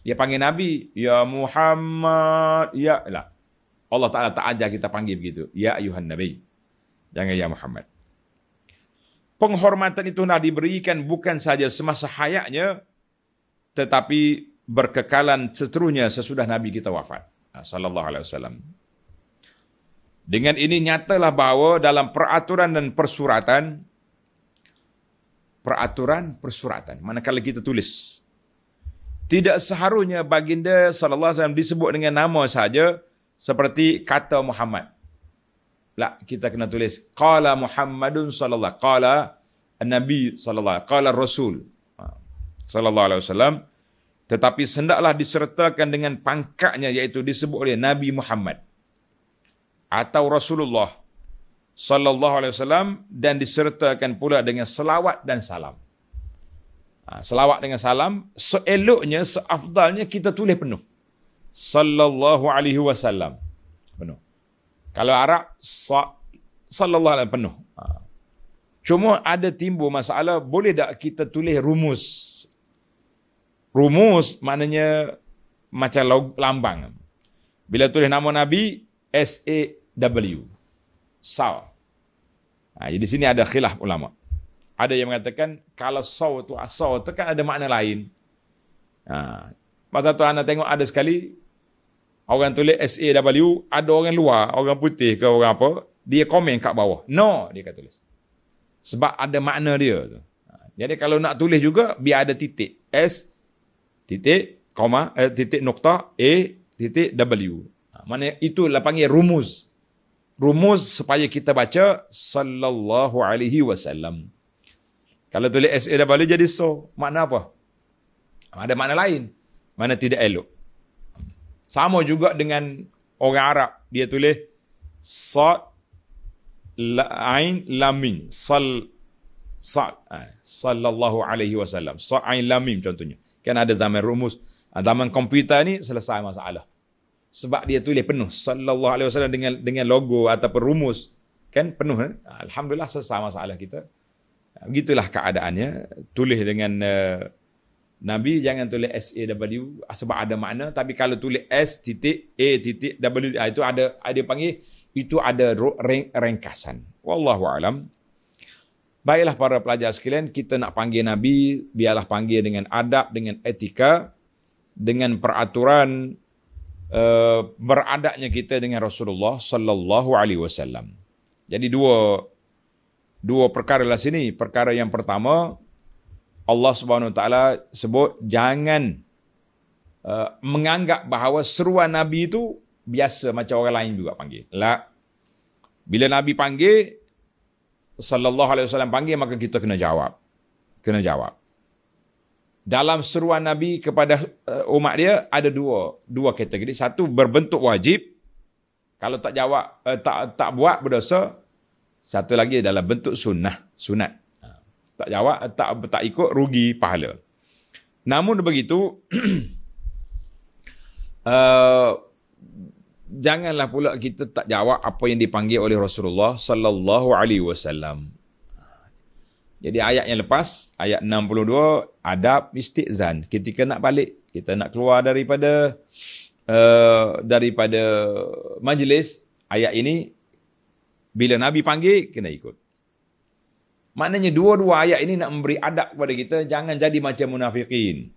Dia panggil Nabi, ya Muhammad, ya lah. Allah Taala tak ajar kita panggil begitu. Ya ayuhan Nabi. Jangan ya Muhammad. Penghormatan itu nak diberikan bukan saja semasa hayatnya tetapi berkekalan seterusnya sesudah Nabi kita wafat. Ah, sallallahu alaihi wasallam. Dengan ini nyatalah bahawa dalam peraturan dan persuratan, peraturan, persuratan, manakala kita tulis, tidak seharusnya baginda sallallahu alaihi wasallam disebut dengan nama saja seperti kata Muhammad. Lah kita kena tulis qala Muhammadun sallallahu qala an-nabi sallallahu qala rasul sallallahu alaihi wasallam. Tetapi sendaklah disertakan dengan pangkatnya yaitu disebut oleh Nabi Muhammad atau Rasulullah sallallahu alaihi wasallam dan disertakan pula dengan selawat dan salam. Ha, selawat dengan salam seeloknya seafdalnya kita tulis penuh. Sallallahu alaihi wasallam. Penuh. Kalau Arab sa, sallallahu alaihi penuh. Ha. Cuma ada timbul masalah boleh tak kita tulis rumus rumus maknanya macam log, lambang. Bila tulis nama Nabi, S-A-W. Saw. Ha, jadi sini ada khilaf ulama. Ada yang mengatakan, kalau saw itu, saw itu kan ada makna lain. Ha, masa tu anda tengok ada sekali, orang tulis S-A-W, ada orang luar, orang putih ke orang apa, dia komen kat bawah. No, dia kata tulis. Sebab ada makna dia tu. Ha, jadi kalau nak tulis juga, biar ada titik. S, titik koma eh, titik nokta A titik W. Ha, mana itu lah panggil rumus. Rumus supaya kita baca sallallahu alaihi wasallam. Kalau tulis w jadi so, makna apa? Ada makna lain. Mana tidak elok. Sama juga dengan orang Arab. Dia tulis sad la ain lamin sal sal eh, sallallahu alaihi wasallam sa ain lamim contohnya Kan ada zaman rumus. Ah, zaman komputer ni selesai masalah. Sebab dia tulis penuh. Sallallahu alaihi wasallam dengan dengan logo atau rumus. Kan penuh. Kan? Alhamdulillah selesai masalah kita. Ah, begitulah keadaannya. Tulis dengan uh, Nabi jangan tulis S A W sebab ada makna tapi kalau tulis S titik A titik W itu ada ada panggil itu ada ringkasan. Wallahu alam. Baiklah para pelajar sekalian, kita nak panggil Nabi, biarlah panggil dengan adab, dengan etika, dengan peraturan uh, beradabnya kita dengan Rasulullah sallallahu alaihi wasallam. Jadi dua dua perkara lah sini. Perkara yang pertama Allah Subhanahu taala sebut jangan uh, menganggap bahawa seruan nabi itu biasa macam orang lain juga panggil. Lah. Bila nabi panggil sallallahu alaihi wasallam panggil maka kita kena jawab. Kena jawab. Dalam seruan Nabi kepada eh, umat dia ada dua, dua kategori. Satu berbentuk wajib. Kalau tak jawab eh, tak tak buat berdosa. Satu lagi dalam bentuk sunnah, sunat. Tak jawab eh, tak tak ikut rugi pahala. Namun begitu uh, <clears throat> janganlah pula kita tak jawab apa yang dipanggil oleh Rasulullah sallallahu alaihi wasallam. Jadi ayat yang lepas, ayat 62, adab istizan. Ketika nak balik, kita nak keluar daripada uh, daripada majlis, ayat ini bila Nabi panggil, kena ikut. Maknanya dua-dua ayat ini nak memberi adab kepada kita, jangan jadi macam munafikin.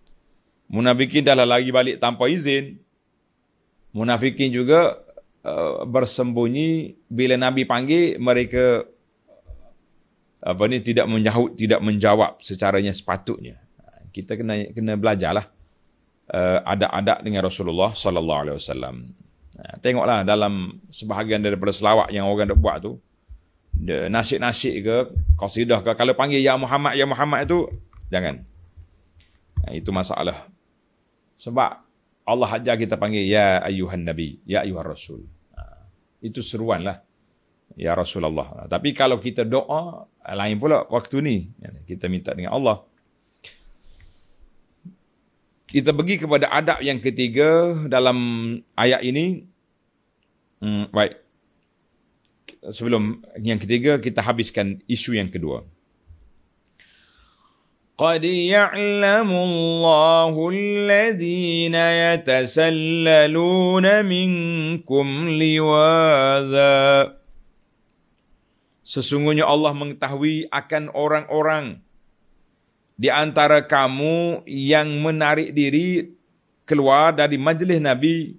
Munafikin dah lagi balik tanpa izin, Munafikin juga uh, bersembunyi bila Nabi panggil mereka apa ni tidak menjawab tidak menjawab secaranya sepatutnya. Kita kena kena belajarlah uh, adab-adab dengan Rasulullah sallallahu alaihi wasallam. Tengoklah dalam sebahagian daripada selawat yang orang dah buat tu nasik-nasik ke qasidah ke kalau panggil ya Muhammad ya Muhammad itu jangan. itu masalah. Sebab Allah ajar kita panggil ya ayuhan nabi, ya ayuhan rasul. Ha, itu seruan lah. Ya Rasulullah. Ha, tapi kalau kita doa, lain pula waktu ni. Kita minta dengan Allah. Kita pergi kepada adab yang ketiga dalam ayat ini. Hmm, baik. Sebelum yang ketiga, kita habiskan isu yang kedua. قد يعلم الله الذين يتسللون منكم لواذا Sesungguhnya Allah mengetahui akan orang-orang di antara kamu yang menarik diri keluar dari majlis Nabi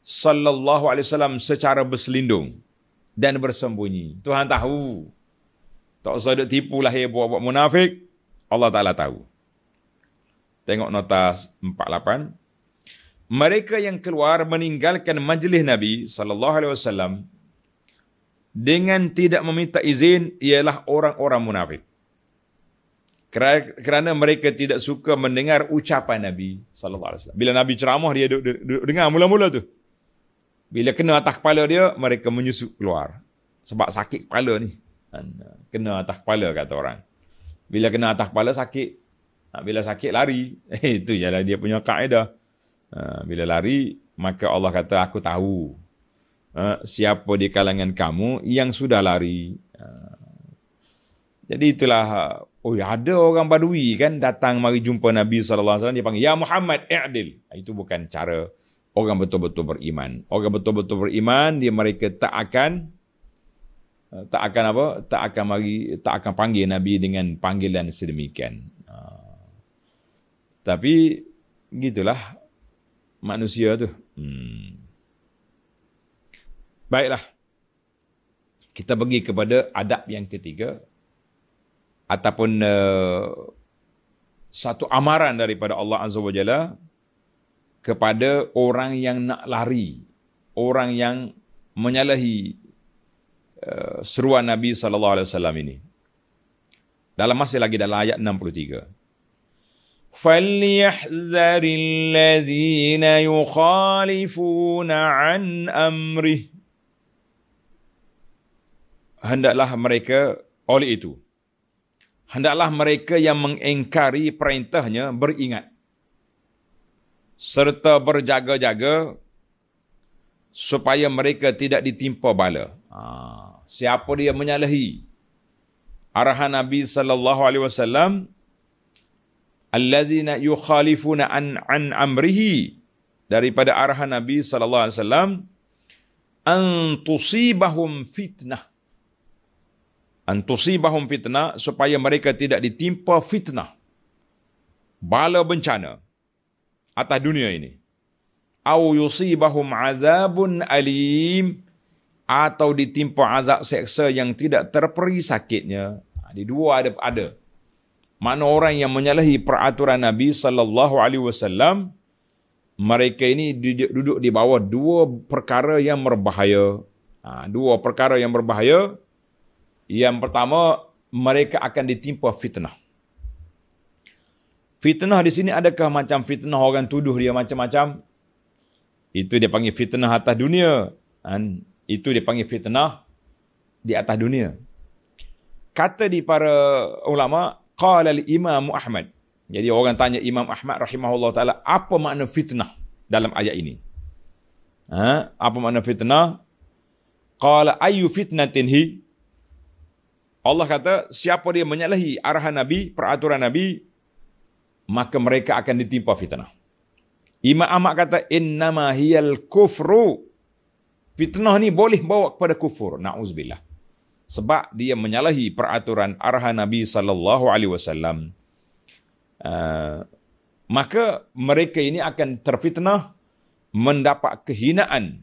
sallallahu alaihi wasallam secara berselindung dan bersembunyi. Tuhan tahu. Tak usah duk tipulah ya buat-buat munafik. Allah Ta'ala tahu. Tengok nota 48. Mereka yang keluar meninggalkan majlis Nabi sallallahu alaihi wasallam dengan tidak meminta izin ialah orang-orang munafik. Kerana mereka tidak suka mendengar ucapan Nabi sallallahu alaihi wasallam. Bila Nabi ceramah dia duduk, duduk, duduk, dengar mula-mula tu. Bila kena atas kepala dia, mereka menyusup keluar. Sebab sakit kepala ni. Kan? Kena atas kepala kata orang. Bila kena atas kepala sakit. Ha, bila sakit lari. <laughs> Itu jalan dia punya kaedah. Ha, bila lari, maka Allah kata, aku tahu ha, siapa di kalangan kamu yang sudah lari. Jadi itulah, oh ya ada orang badui kan datang mari jumpa Nabi SAW, dia panggil, Ya Muhammad, i'dil. Itu bukan cara orang betul-betul beriman. Orang betul-betul beriman, dia mereka tak akan Eh, tak akan apa tak akan mari tak akan panggil nabi dengan panggilan sedemikian eh, tapi gitulah manusia tu hmm. baiklah kita pergi kepada adab yang ketiga ataupun uh, satu amaran daripada Allah Azza wa Jalla kepada orang yang nak lari orang yang menyalahi Eh, seruan Nabi sallallahu alaihi wasallam ini. Dalam masih lagi dalam ayat 63. Falyahdharil ladzina yukhalifuna an amri. Hendaklah mereka oleh itu. Hendaklah mereka yang mengingkari perintahnya beringat. Serta berjaga-jaga supaya mereka tidak ditimpa bala. Ah siapa dia menyalahi arahan Nabi sallallahu alaihi wasallam allazina yukhalifuna an an amrihi daripada arahan Nabi sallallahu alaihi wasallam an tusibahum fitnah an tusibahum fitnah supaya mereka tidak ditimpa fitnah bala bencana atas dunia ini au yusibahum azabun alim atau ditimpa azab seksa yang tidak terperi sakitnya ha, di dua ada ada mana orang yang menyalahi peraturan Nabi sallallahu alaihi wasallam mereka ini duduk di bawah dua perkara yang berbahaya ha, dua perkara yang berbahaya yang pertama mereka akan ditimpa fitnah fitnah di sini adakah macam fitnah orang tuduh dia macam-macam itu dia panggil fitnah atas dunia kan? Itu dia panggil fitnah di atas dunia. Kata di para ulama, qala al-Imam Ahmad. Jadi orang tanya Imam Ahmad rahimahullah taala, apa makna fitnah dalam ayat ini? Ha? apa makna fitnah? Qala ayu fitnatin hi? Allah kata, siapa dia menyalahi arahan Nabi, peraturan Nabi, maka mereka akan ditimpa fitnah. Imam Ahmad kata, innama hiyal kufru Fitnah ni boleh bawa kepada kufur. Nauzubillah. Sebab dia menyalahi peraturan arahan Nabi sallallahu alaihi wasallam. Uh, maka mereka ini akan terfitnah mendapat kehinaan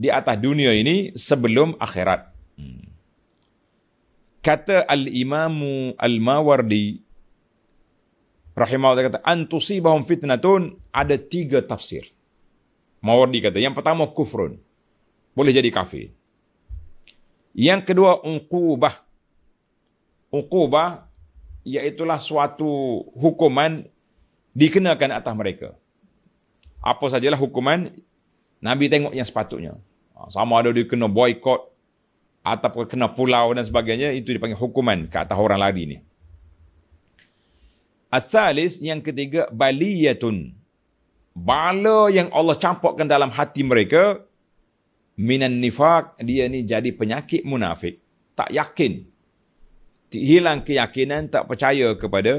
di atas dunia ini sebelum akhirat. Hmm. Kata Al-Imam Al-Mawardi rahimahullah kata antusibahum fitnatun ada tiga tafsir. Mawardi kata yang pertama kufrun boleh jadi kafir. Yang kedua ungkubah. Ungkubah iaitulah suatu hukuman dikenakan atas mereka. Apa sajalah hukuman Nabi tengok yang sepatutnya. Ha, sama ada dia kena boikot ataupun kena pulau dan sebagainya itu dipanggil hukuman ke atas orang lari ni. Asalis yang ketiga baliyatun. Bala yang Allah campurkan dalam hati mereka minan nifak dia ni jadi penyakit munafik tak yakin hilang keyakinan tak percaya kepada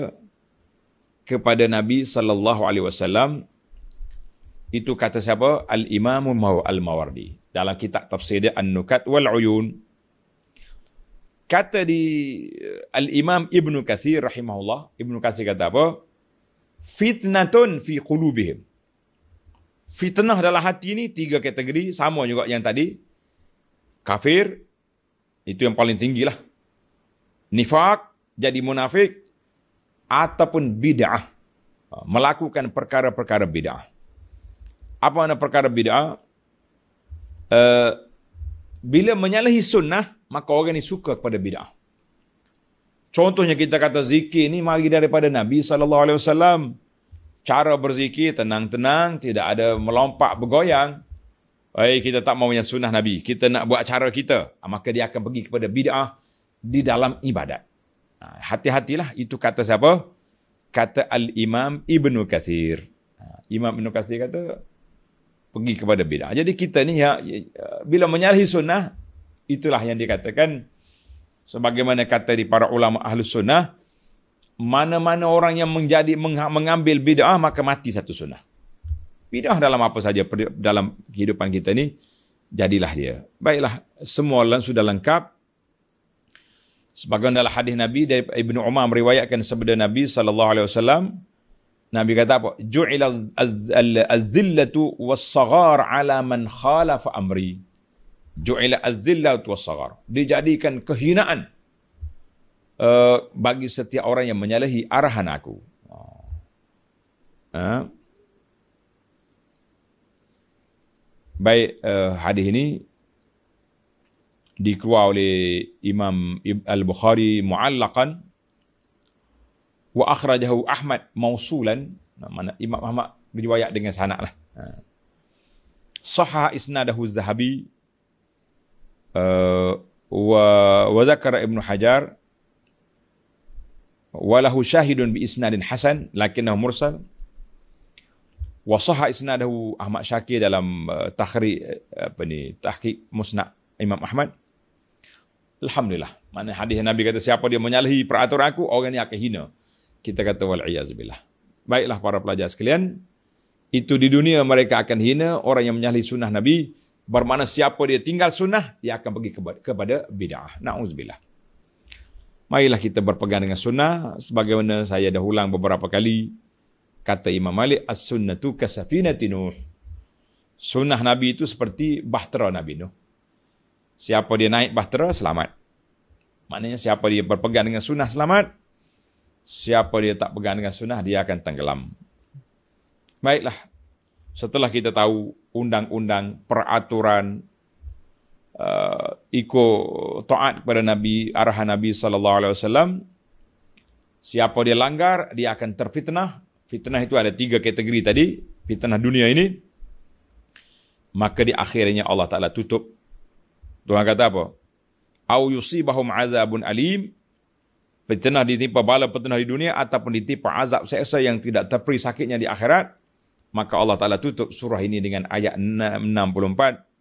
kepada nabi sallallahu alaihi wasallam itu kata siapa al imam al mawardi dalam kitab tafsir dia an nukat wal uyun kata di al imam ibnu kathir rahimahullah ibnu kathir kata apa fitnatun fi qulubihim fitnah dalam hati ni tiga kategori sama juga yang tadi kafir itu yang paling tinggi lah nifak jadi munafik ataupun bid'ah ha, melakukan perkara-perkara bid'ah apa mana perkara bid'ah e, bila menyalahi sunnah maka orang ini suka kepada bid'ah contohnya kita kata zikir ni mari daripada Nabi sallallahu alaihi wasallam cara berzikir tenang-tenang, tidak ada melompat bergoyang. Eh, kita tak mahu yang sunnah Nabi. Kita nak buat cara kita. Ah, maka dia akan pergi kepada bid'ah di dalam ibadat. Ah, hati-hatilah. Itu kata siapa? Kata Al-Imam Ibn Kathir. Ah, Imam Ibn Kathir kata, pergi kepada bid'ah. Jadi kita ni, ya, ya, bila menyalahi sunnah, itulah yang dikatakan, sebagaimana kata di para ulama ahli sunnah, mana-mana orang yang menjadi mengambil bid'ah maka mati satu sunnah. Bid'ah dalam apa saja dalam kehidupan kita ini jadilah dia. Baiklah, semua orang sudah lengkap. Sebagaimana dalam hadis Nabi dari Ibnu Umar meriwayatkan sabda Nabi sallallahu alaihi wasallam Nabi kata apa? Ju'ila az-zillatu was-saghar 'ala man khalafa amri. Ju'ila az-zillatu was-saghar. Dijadikan kehinaan Eh, bagi setiap orang yang menyalahi arahan aku. Ha? Baik uh, hadis ini dikeluar oleh Imam Al-Bukhari muallakan wa akhrajahu Ahmad mausulan mana Imam Ahmad beriwayat dengan sanad lah. Ha. Ah. Sahha isnadahu Zahabi uh, wa wa zakara Ibnu Hajar walahu syahidun bi isnadin hasan lakinnahu mursal wa sahha isnadahu Ahmad Syakir dalam uh, tahriq uh, apa ni tahqiq musnad Imam Ahmad alhamdulillah mana hadis Nabi kata siapa dia menyalahi peraturan aku orang ni akan hina kita kata wal billah baiklah para pelajar sekalian itu di dunia mereka akan hina orang yang menyalahi sunnah Nabi Bermana siapa dia tinggal sunnah dia akan pergi kepada, bidah nauzubillah Marilah kita berpegang dengan sunnah sebagaimana saya dah ulang beberapa kali kata Imam Malik as-sunnatu kasafinati nuh. Sunnah Nabi itu seperti bahtera Nabi Nuh. Siapa dia naik bahtera selamat. Maknanya siapa dia berpegang dengan sunnah selamat. Siapa dia tak pegang dengan sunnah dia akan tenggelam. Baiklah. Setelah kita tahu undang-undang peraturan uh, ikut taat kepada Nabi arahan Nabi sallallahu alaihi wasallam siapa dia langgar dia akan terfitnah fitnah itu ada tiga kategori tadi fitnah dunia ini maka di akhirnya Allah taala tutup Tuhan kata apa au yusibahum azabun alim fitnah ditimpa bala fitnah di dunia ataupun ditimpa azab seksa yang tidak terperi sakitnya di akhirat maka Allah taala tutup surah ini dengan ayat 64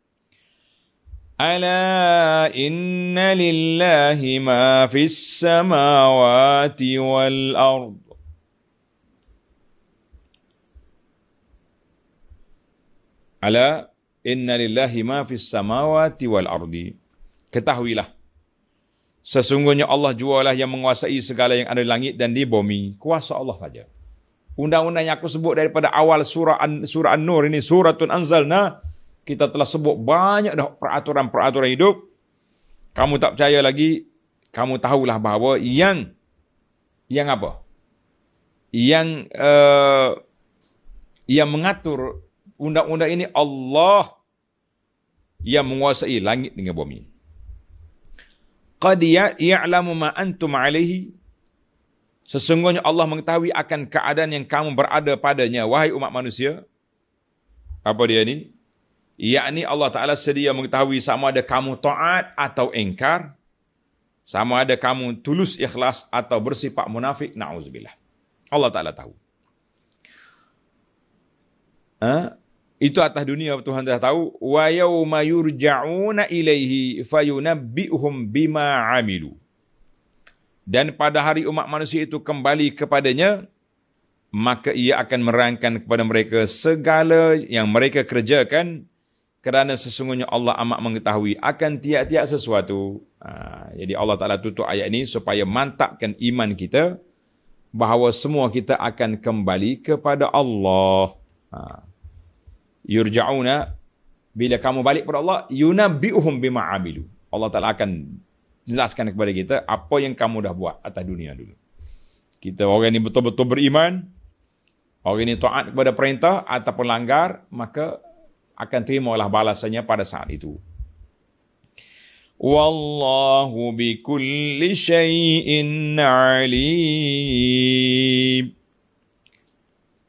ألا إن لله ما في السماوات والأرض ألا إن لله ما في السماوات والأرض Ketahuilah, sesungguhnya Allah jualah yang menguasai segala yang ada di langit dan di bumi. Kuasa Allah saja. Undang-undang yang aku sebut daripada awal surah An-Nur ini, suratun anzalna, kita telah sebut banyak dah peraturan-peraturan hidup. Kamu tak percaya lagi, kamu tahulah bahawa yang yang apa? Yang uh, yang mengatur undang-undang ini Allah yang menguasai langit dengan bumi. Qad ya-, ya'lamu ma antum alaihi Sesungguhnya Allah mengetahui akan keadaan yang kamu berada padanya wahai umat manusia. Apa dia ni? Ia ni Allah Taala sedia mengetahui sama ada kamu taat atau engkar sama ada kamu tulus ikhlas atau bersifat munafik naudzubillah Allah Taala tahu ha? itu atas dunia Tuhan dah tahu wa yauma yurja'una ilaihi fayunabbi'uhum bima 'amilu dan pada hari umat manusia itu kembali kepadanya maka ia akan merangkan kepada mereka segala yang mereka kerjakan kerana sesungguhnya Allah amat mengetahui akan tiap-tiap sesuatu. Ha, jadi Allah Ta'ala tutup ayat ini supaya mantapkan iman kita bahawa semua kita akan kembali kepada Allah. Ha. Yurja'una bila kamu balik kepada Allah, yunabbi'uhum bima'amilu. Allah Ta'ala akan jelaskan kepada kita apa yang kamu dah buat atas dunia dulu. Kita orang ini betul-betul beriman, orang ini taat kepada perintah ataupun langgar, maka akan terimalah balasannya pada saat itu. Wallahu bi kulli shay'in alim.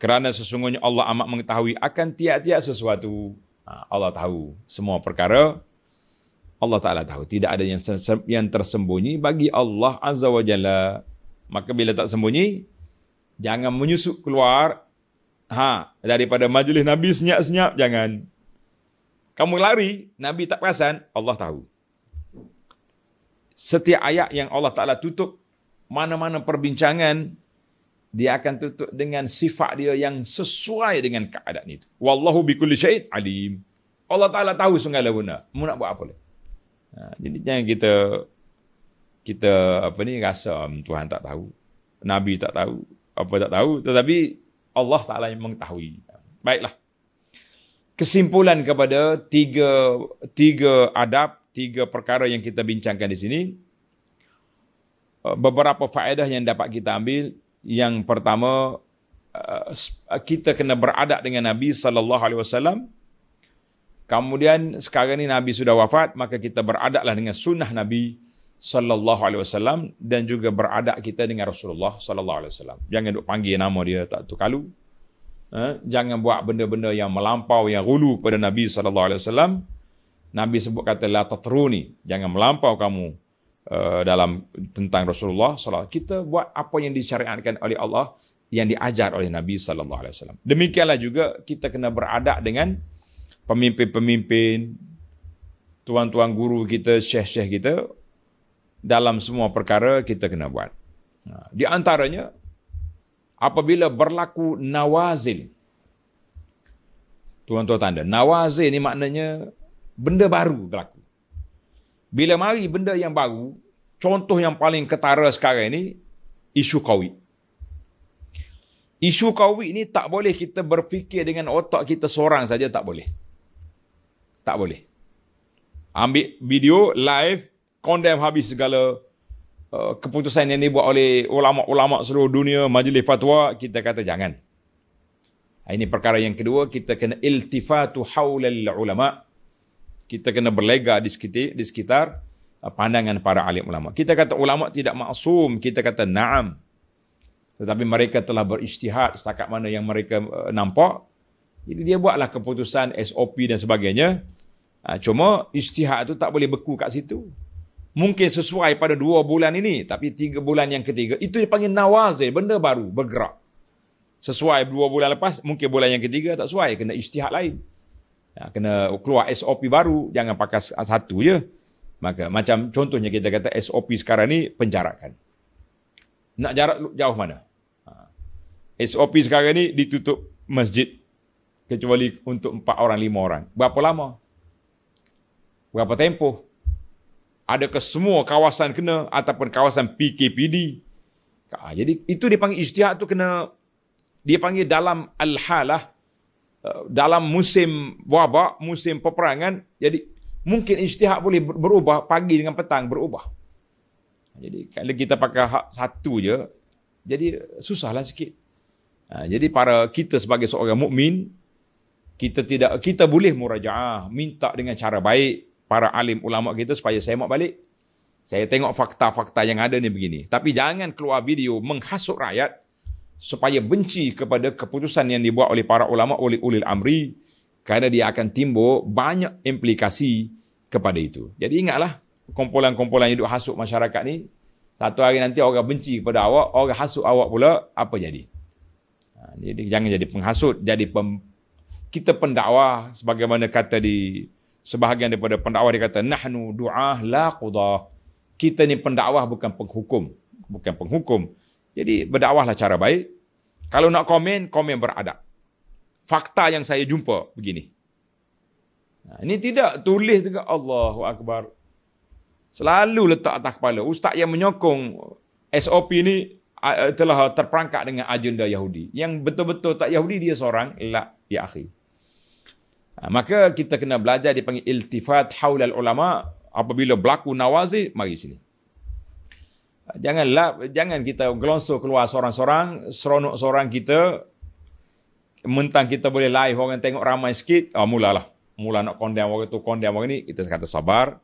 Kerana sesungguhnya Allah amat mengetahui akan tiap-tiap sesuatu. Ha, Allah tahu semua perkara. Allah Ta'ala tahu. Tidak ada yang yang tersembunyi bagi Allah Azza wa Jalla. Maka bila tak sembunyi, jangan menyusup keluar ha, daripada majlis Nabi senyap-senyap. Jangan kamu lari, Nabi tak perasan, Allah tahu. Setiap ayat yang Allah Ta'ala tutup, mana-mana perbincangan, dia akan tutup dengan sifat dia yang sesuai dengan keadaan itu. Wallahu bi bikulli syait alim. Allah Ta'ala tahu segala guna. Mu nak buat apa lagi? Ha, jadi yang kita kita apa ni rasa hmm, Tuhan tak tahu. Nabi tak tahu. Apa tak tahu. Tetapi Allah Ta'ala yang mengetahui. Baiklah kesimpulan kepada tiga tiga adab, tiga perkara yang kita bincangkan di sini. Eh, beberapa faedah yang dapat kita ambil. Yang pertama, eh, kita kena beradab dengan Nabi sallallahu alaihi wasallam. Kemudian sekarang ni Nabi sudah wafat, maka kita beradablah dengan sunnah Nabi sallallahu alaihi wasallam dan juga beradab kita dengan Rasulullah sallallahu alaihi wasallam. Jangan duk panggil nama dia tak tahu kalu. Eh, jangan buat benda-benda yang melampau yang hulu pada Nabi sallallahu alaihi wasallam. Nabi sebut kata la tatruni, jangan melampau kamu eh, dalam tentang Rasulullah sallallahu kita buat apa yang disyariatkan oleh Allah yang diajar oleh Nabi sallallahu alaihi wasallam. Demikianlah juga kita kena beradab dengan pemimpin-pemimpin tuan-tuan guru kita, syekh-syekh kita dalam semua perkara kita kena buat. Ha, di antaranya apabila berlaku nawazil. Tuan-tuan tanda, nawazil ni maknanya benda baru berlaku. Bila mari benda yang baru, contoh yang paling ketara sekarang ni, isu kawit. Isu kawit ni tak boleh kita berfikir dengan otak kita seorang saja, tak boleh. Tak boleh. Ambil video live, condemn habis segala Eh, keputusan yang dibuat oleh ulama-ulama seluruh dunia, majlis fatwa, kita kata jangan. Ha, ini perkara yang kedua, kita kena iltifatu hawlal ulama. Kita kena berlega di sekitar, di sekitar eh, pandangan para alim ulama. Kita kata ulama tidak maksum, kita kata na'am. Tetapi mereka telah beristihad setakat mana yang mereka eh, nampak. Jadi dia buatlah keputusan SOP dan sebagainya. Ha, cuma istihad itu tak boleh beku kat situ mungkin sesuai pada dua bulan ini tapi tiga bulan yang ketiga itu dipanggil nawazir benda baru bergerak sesuai dua bulan lepas mungkin bulan yang ketiga tak sesuai kena istihak lain ya, kena keluar SOP baru jangan pakai satu ya. maka macam contohnya kita kata SOP sekarang ni penjarakan nak jarak jauh mana ha. SOP sekarang ni ditutup masjid kecuali untuk empat orang lima orang berapa lama berapa tempoh Adakah semua kawasan kena ataupun kawasan PKPD? Ah, jadi itu dipanggil ijtihad tu kena dia panggil dalam al-halah eh, dalam musim wabak, musim peperangan. Jadi mungkin ijtihad boleh berubah pagi dengan petang berubah. Jadi kalau kita pakai hak satu je, jadi susahlah sikit. Ah, jadi para kita sebagai seorang mukmin kita tidak kita boleh murajaah, minta dengan cara baik, para alim ulama kita supaya saya semak balik. Saya tengok fakta-fakta yang ada ni begini. Tapi jangan keluar video menghasut rakyat supaya benci kepada keputusan yang dibuat oleh para ulama oleh ulil amri kerana dia akan timbul banyak implikasi kepada itu. Jadi ingatlah kumpulan-kumpulan yang duduk hasut masyarakat ni satu hari nanti orang benci kepada awak, orang hasut awak pula, apa jadi? Ha, jadi jangan jadi penghasut, jadi pem, kita pendakwa, sebagaimana kata di sebahagian daripada pendakwah dia kata nahnu dua la qudah. Kita ni pendakwah bukan penghukum, bukan penghukum. Jadi berdakwahlah cara baik. Kalau nak komen, komen beradab. Fakta yang saya jumpa begini. ini tidak tulis dekat Allahu Akbar. Selalu letak atas kepala. Ustaz yang menyokong SOP ini telah terperangkap dengan agenda Yahudi. Yang betul-betul tak Yahudi dia seorang. Elak, ya akhir. Ha, maka kita kena belajar dipanggil iltifat haulal ulama apabila berlaku nawazi mari sini ha, janganlah jangan kita gelonso keluar seorang-seorang seronok seorang kita mentang kita boleh live orang tengok ramai sikit oh, mulalah mula nak kondem orang tu kondem orang ni kita kata sabar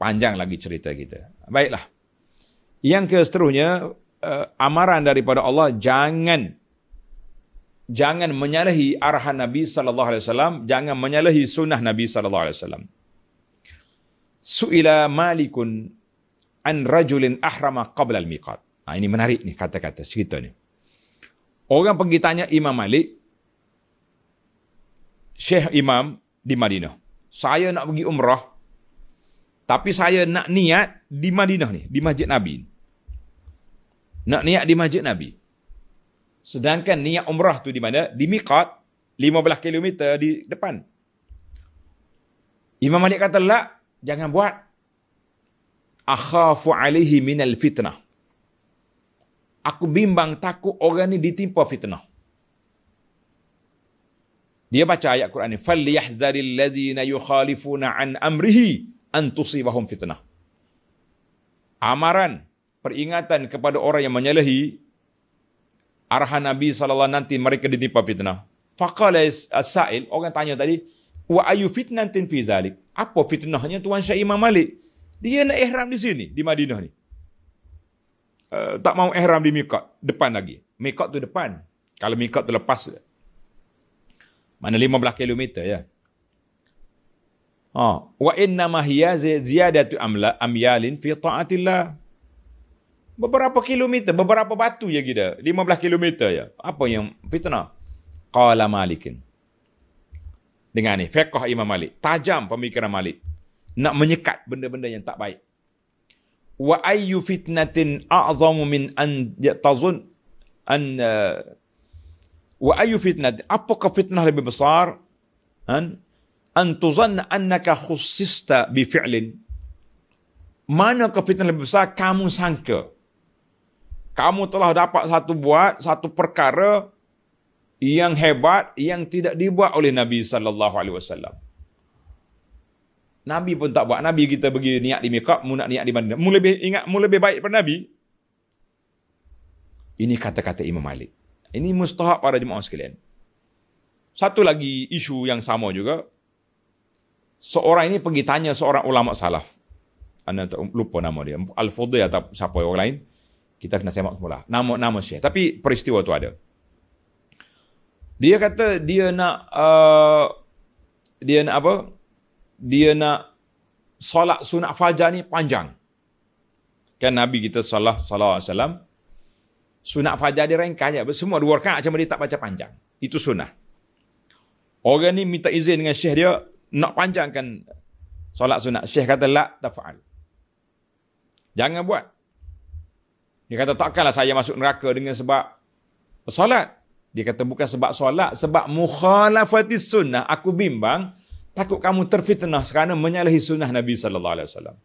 panjang lagi cerita kita baiklah yang seterusnya eh, amaran daripada Allah jangan jangan menyalahi arahan Nabi sallallahu alaihi wasallam, jangan menyalahi sunnah Nabi sallallahu alaihi wasallam. Su'ila Malikun an rajulin ahrama qabla al-miqat. Nah, ha, ini menarik nih kata-kata cerita ni. Orang pergi tanya Imam Malik Syekh Imam di Madinah. Saya nak pergi umrah tapi saya nak niat di Madinah ni, di Masjid Nabi. Nak niat di Masjid Nabi. Sedangkan niat umrah tu di mana? Di Miqat, 15 km di depan. Imam Malik kata, "La, jangan buat. Akhafu alaihi minal fitnah." Aku bimbang takut orang ni ditimpa fitnah. Dia baca ayat Quran ni, "Falyahdharil ladzina yukhalifuna an amrihi an tusibahum fitnah." Amaran peringatan kepada orang yang menyalahi arahan Nabi SAW nanti mereka ditimpa fitnah. Faqala as-sa'il, orang tanya tadi, wa ayu fitnatin fi zalik? Apa fitnahnya Tuan Syekh Imam Malik? Dia nak ihram di sini, di Madinah ni. Uh, tak mau ihram di Miqat, depan lagi. Miqat tu depan. Kalau Miqat tu lepas, mana 15 km ya. oh wa inna ma hiya ziyadatu amla amyalin fi ta'atillah beberapa kilometer, beberapa batu je kita. 15 kilometer ya. Apa yang fitnah? Qala Malikin. Dengan ni, fiqah Imam Malik. Tajam pemikiran Malik. Nak menyekat benda-benda yang tak baik. Wa ayyu fitnatin a'zamu min an yatazun an uh, wa ayyu fitnat apakah fitnah lebih besar an an tuzan annaka khussista bi fi'lin mana ke fitnah lebih besar kamu sangka kamu telah dapat satu buat satu perkara yang hebat yang tidak dibuat oleh Nabi sallallahu alaihi wasallam. Nabi pun tak buat. Nabi kita pergi niat di Mekah, mu nak niat di mana. Mula lebih ingat mula lebih baik daripada Nabi. Ini kata-kata Imam Malik. Ini mustahak para jemaah sekalian. Satu lagi isu yang sama juga. Seorang ini pergi tanya seorang ulama salaf. Anda tak lupa nama dia. Al-Fudhi atau siapa orang lain kita kena semak semula. Nama nama Syekh. Tapi peristiwa tu ada. Dia kata dia nak uh, dia nak apa? Dia nak solat sunat fajar ni panjang. Kan Nabi kita salah salah salam sunat fajar dia rengkah je. Semua dua rakaat macam dia tak baca panjang. Itu sunnah. Orang ni minta izin dengan syekh dia nak panjangkan solat sunat. Syekh kata tak tafal. Jangan buat. Dia kata takkanlah saya masuk neraka dengan sebab solat. Dia kata bukan sebab solat, sebab mukhalafati sunnah. Aku bimbang takut kamu terfitnah kerana menyalahi sunnah Nabi sallallahu alaihi wasallam.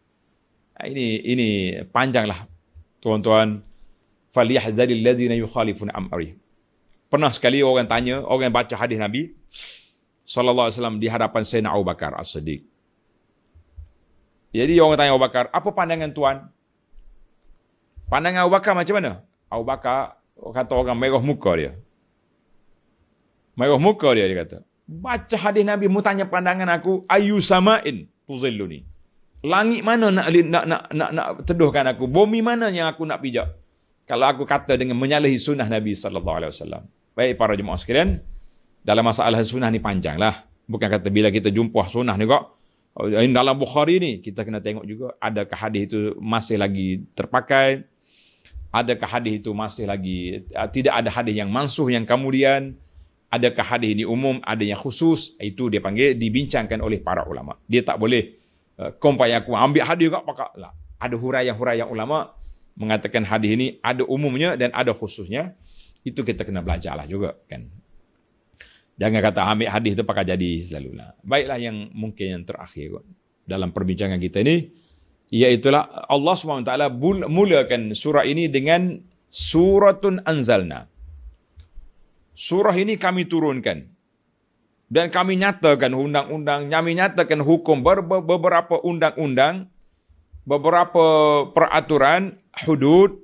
Ah, ini ini panjanglah tuan-tuan falyahzaril ladzina yukhalifuna amri. Pernah sekali orang tanya, orang baca hadis Nabi sallallahu alaihi wasallam di hadapan Sayyidina Abu Bakar As-Siddiq. Jadi orang tanya Abu Bakar, apa pandangan tuan Pandangan Abu Bakar macam mana? Abu Bakar kata orang merah muka dia. Merah muka dia dia kata. Baca hadis Nabi mu tanya pandangan aku ayu samain tuzilluni. Langit mana nak nak nak nak, nak teduhkan aku? Bumi mana yang aku nak pijak? Kalau aku kata dengan menyalahi sunnah Nabi sallallahu alaihi wasallam. Baik para jemaah sekalian, dalam masalah sunnah ni panjang lah. Bukan kata bila kita jumpa sunnah oh, ni kok dalam Bukhari ni kita kena tengok juga adakah hadis itu masih lagi terpakai Adakah hadis itu masih lagi eh, tidak ada hadis yang mansuh yang kemudian adakah hadis ini umum ada yang khusus itu dia panggil dibincangkan oleh para ulama. Dia tak boleh kompa eh, aku ambil hadis juga pakak lah. Ada huraian-huraian ulama mengatakan hadis ini ada umumnya dan ada khususnya. Itu kita kena belajarlah juga kan. Jangan kata ambil hadis itu pakai jadi selalu lah. Baiklah yang mungkin yang terakhir dalam perbincangan kita ini. Iaitulah Allah SWT mulakan surah ini dengan suratun anzalna. Surah ini kami turunkan. Dan kami nyatakan undang-undang, kami nyatakan hukum beberapa undang-undang, beberapa peraturan, hudud,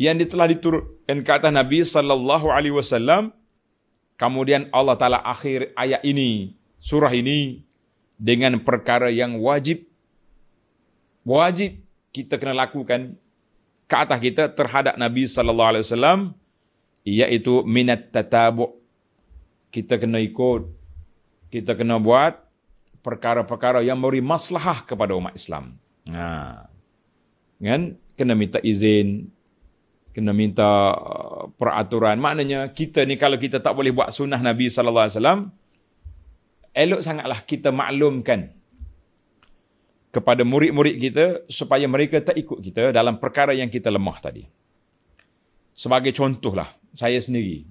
yang telah diturunkan ke Nabi sallallahu alaihi wasallam kemudian Allah taala akhir ayat ini surah ini dengan perkara yang wajib wajib kita kena lakukan ke atas kita terhadap Nabi sallallahu alaihi wasallam iaitu minat tatabu kita kena ikut kita kena buat perkara-perkara yang memberi maslahah kepada umat Islam. Ha. Kan kena minta izin kena minta uh, peraturan. Maknanya kita ni kalau kita tak boleh buat sunnah Nabi sallallahu alaihi wasallam elok sangatlah kita maklumkan kepada murid-murid kita supaya mereka tak ikut kita dalam perkara yang kita lemah tadi. Sebagai contohlah, saya sendiri.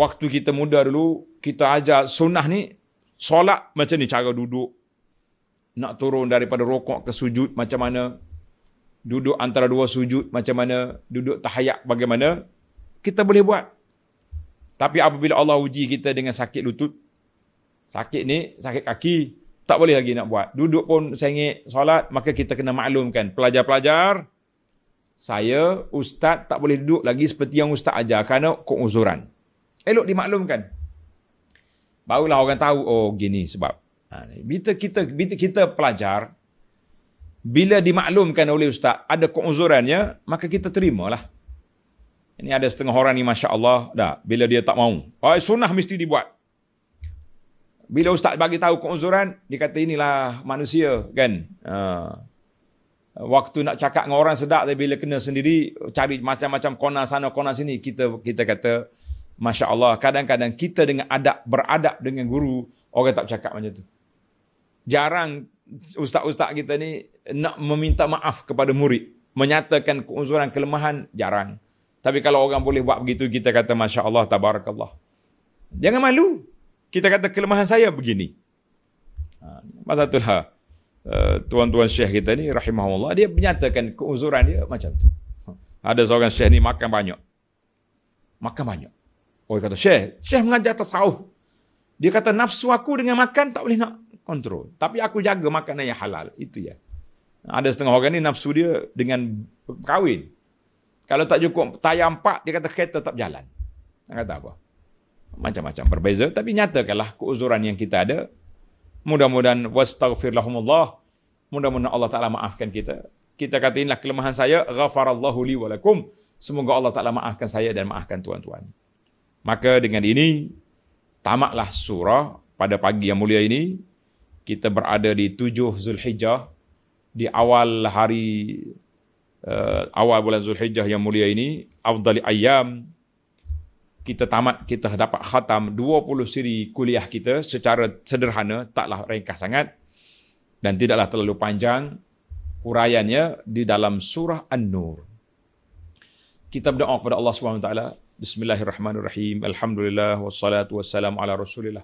Waktu kita muda dulu, kita ajar sunnah ni, solat macam ni cara duduk. Nak turun daripada rokok ke sujud macam mana. Duduk antara dua sujud macam mana. Duduk tahayak bagaimana. Kita boleh buat. Tapi apabila Allah uji kita dengan sakit lutut, sakit ni, sakit kaki, tak boleh lagi nak buat. Duduk pun sengit solat, maka kita kena maklumkan. Pelajar-pelajar, saya, ustaz, tak boleh duduk lagi seperti yang ustaz ajar kerana keuzuran. Elok dimaklumkan. Barulah orang tahu, oh gini sebab. Ha, bila kita, bila kita pelajar, bila dimaklumkan oleh ustaz, ada keuzurannya, maka kita terimalah. Ini ada setengah orang ni, Masya Allah, dah, bila dia tak mau. Oh, sunnah mesti dibuat. Bila ustaz bagi tahu keuzuran, dia kata inilah manusia kan. Ha. Waktu nak cakap dengan orang sedap tapi bila kena sendiri cari macam-macam kona sana kona sini kita kita kata Masya Allah kadang-kadang kita dengan adab beradab dengan guru orang tak cakap macam tu. Jarang ustaz-ustaz kita ni nak meminta maaf kepada murid. Menyatakan keuzuran kelemahan jarang. Tapi kalau orang boleh buat begitu kita kata Masya Allah Tabarakallah. Jangan malu kita kata kelemahan saya begini. Ha, Masa itulah ha. eh, uh, tuan-tuan syekh kita ni rahimahullah dia menyatakan keuzuran dia macam tu. Ha. Ada seorang syekh ni makan banyak. Makan banyak. Oh kata syekh, syekh mengajar tasawuf. Dia kata nafsu aku dengan makan tak boleh nak kontrol. Tapi aku jaga makanan yang halal. Itu ya. Ada setengah orang ni nafsu dia dengan kahwin. Kalau tak cukup tayar empat, dia kata kereta tak jalan. Dia kata apa? macam-macam berbeza tapi nyatakanlah keuzuran yang kita ada mudah-mudahan wastaghfir lahumullah mudah-mudahan Allah Taala maafkan kita kita kata inilah kelemahan saya ghafarallahu li wa lakum semoga Allah Taala maafkan saya dan maafkan tuan-tuan maka dengan ini tamatlah surah pada pagi yang mulia ini kita berada di 7 Zulhijjah di awal hari uh, awal bulan Zulhijjah yang mulia ini afdali ayyam kita tamat kita dapat khatam 20 siri kuliah kita secara sederhana taklah ringkas sangat dan tidaklah terlalu panjang huraiannya di dalam surah An-Nur. Kita berdoa kepada Allah Subhanahu taala. Bismillahirrahmanirrahim. Alhamdulillah wassalatu wassalamu ala Rasulillah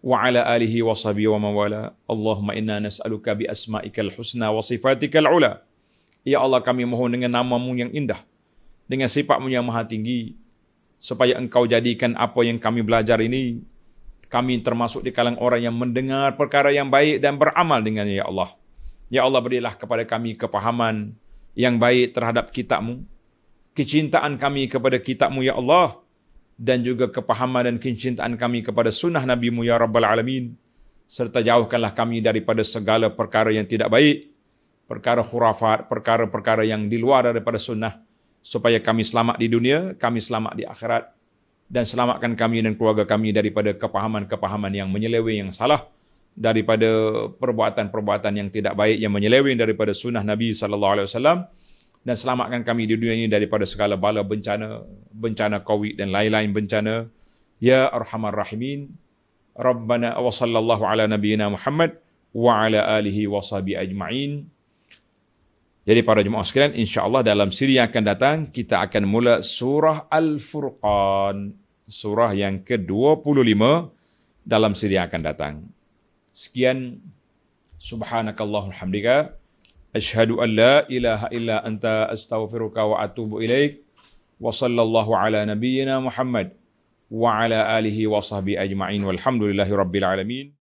wa ala alihi wa sahbihi wa mawala. Allahumma inna nas'aluka bi asma'ikal husna wa sifatikal ula. Ya Allah kami mohon dengan namamu yang indah, dengan sifatmu yang maha tinggi, supaya engkau jadikan apa yang kami belajar ini kami termasuk di kalangan orang yang mendengar perkara yang baik dan beramal dengan ya Allah. Ya Allah berilah kepada kami kepahaman yang baik terhadap Kitabmu, kecintaan kami kepada Kitabmu ya Allah dan juga kepahaman dan kecintaan kami kepada sunnah Nabi-Mu ya Rabbal Alamin serta jauhkanlah kami daripada segala perkara yang tidak baik, perkara khurafat, perkara-perkara yang diluar daripada sunnah supaya kami selamat di dunia, kami selamat di akhirat dan selamatkan kami dan keluarga kami daripada kepahaman-kepahaman yang menyeleweng yang salah daripada perbuatan-perbuatan yang tidak baik yang menyeleweng daripada sunnah Nabi sallallahu alaihi wasallam dan selamatkan kami di dunia ini daripada segala bala bencana, bencana Covid dan lain-lain bencana. Ya Arhamar Rahimin. Rabbana wa sallallahu ala nabiyyina Muhammad wa ala alihi wa sahbihi ajma'in. Jadi para jemaah sekalian, insyaAllah dalam siri yang akan datang, kita akan mula surah Al-Furqan. Surah yang ke-25 dalam siri yang akan datang. Sekian. Subhanakallahul hamdika. Ashadu an la ilaha illa anta astaghfiruka wa atubu ilaik. Wa sallallahu ala nabiyyina Muhammad. Wa ala alihi wa sahbihi ajma'in. Walhamdulillahi rabbil alamin.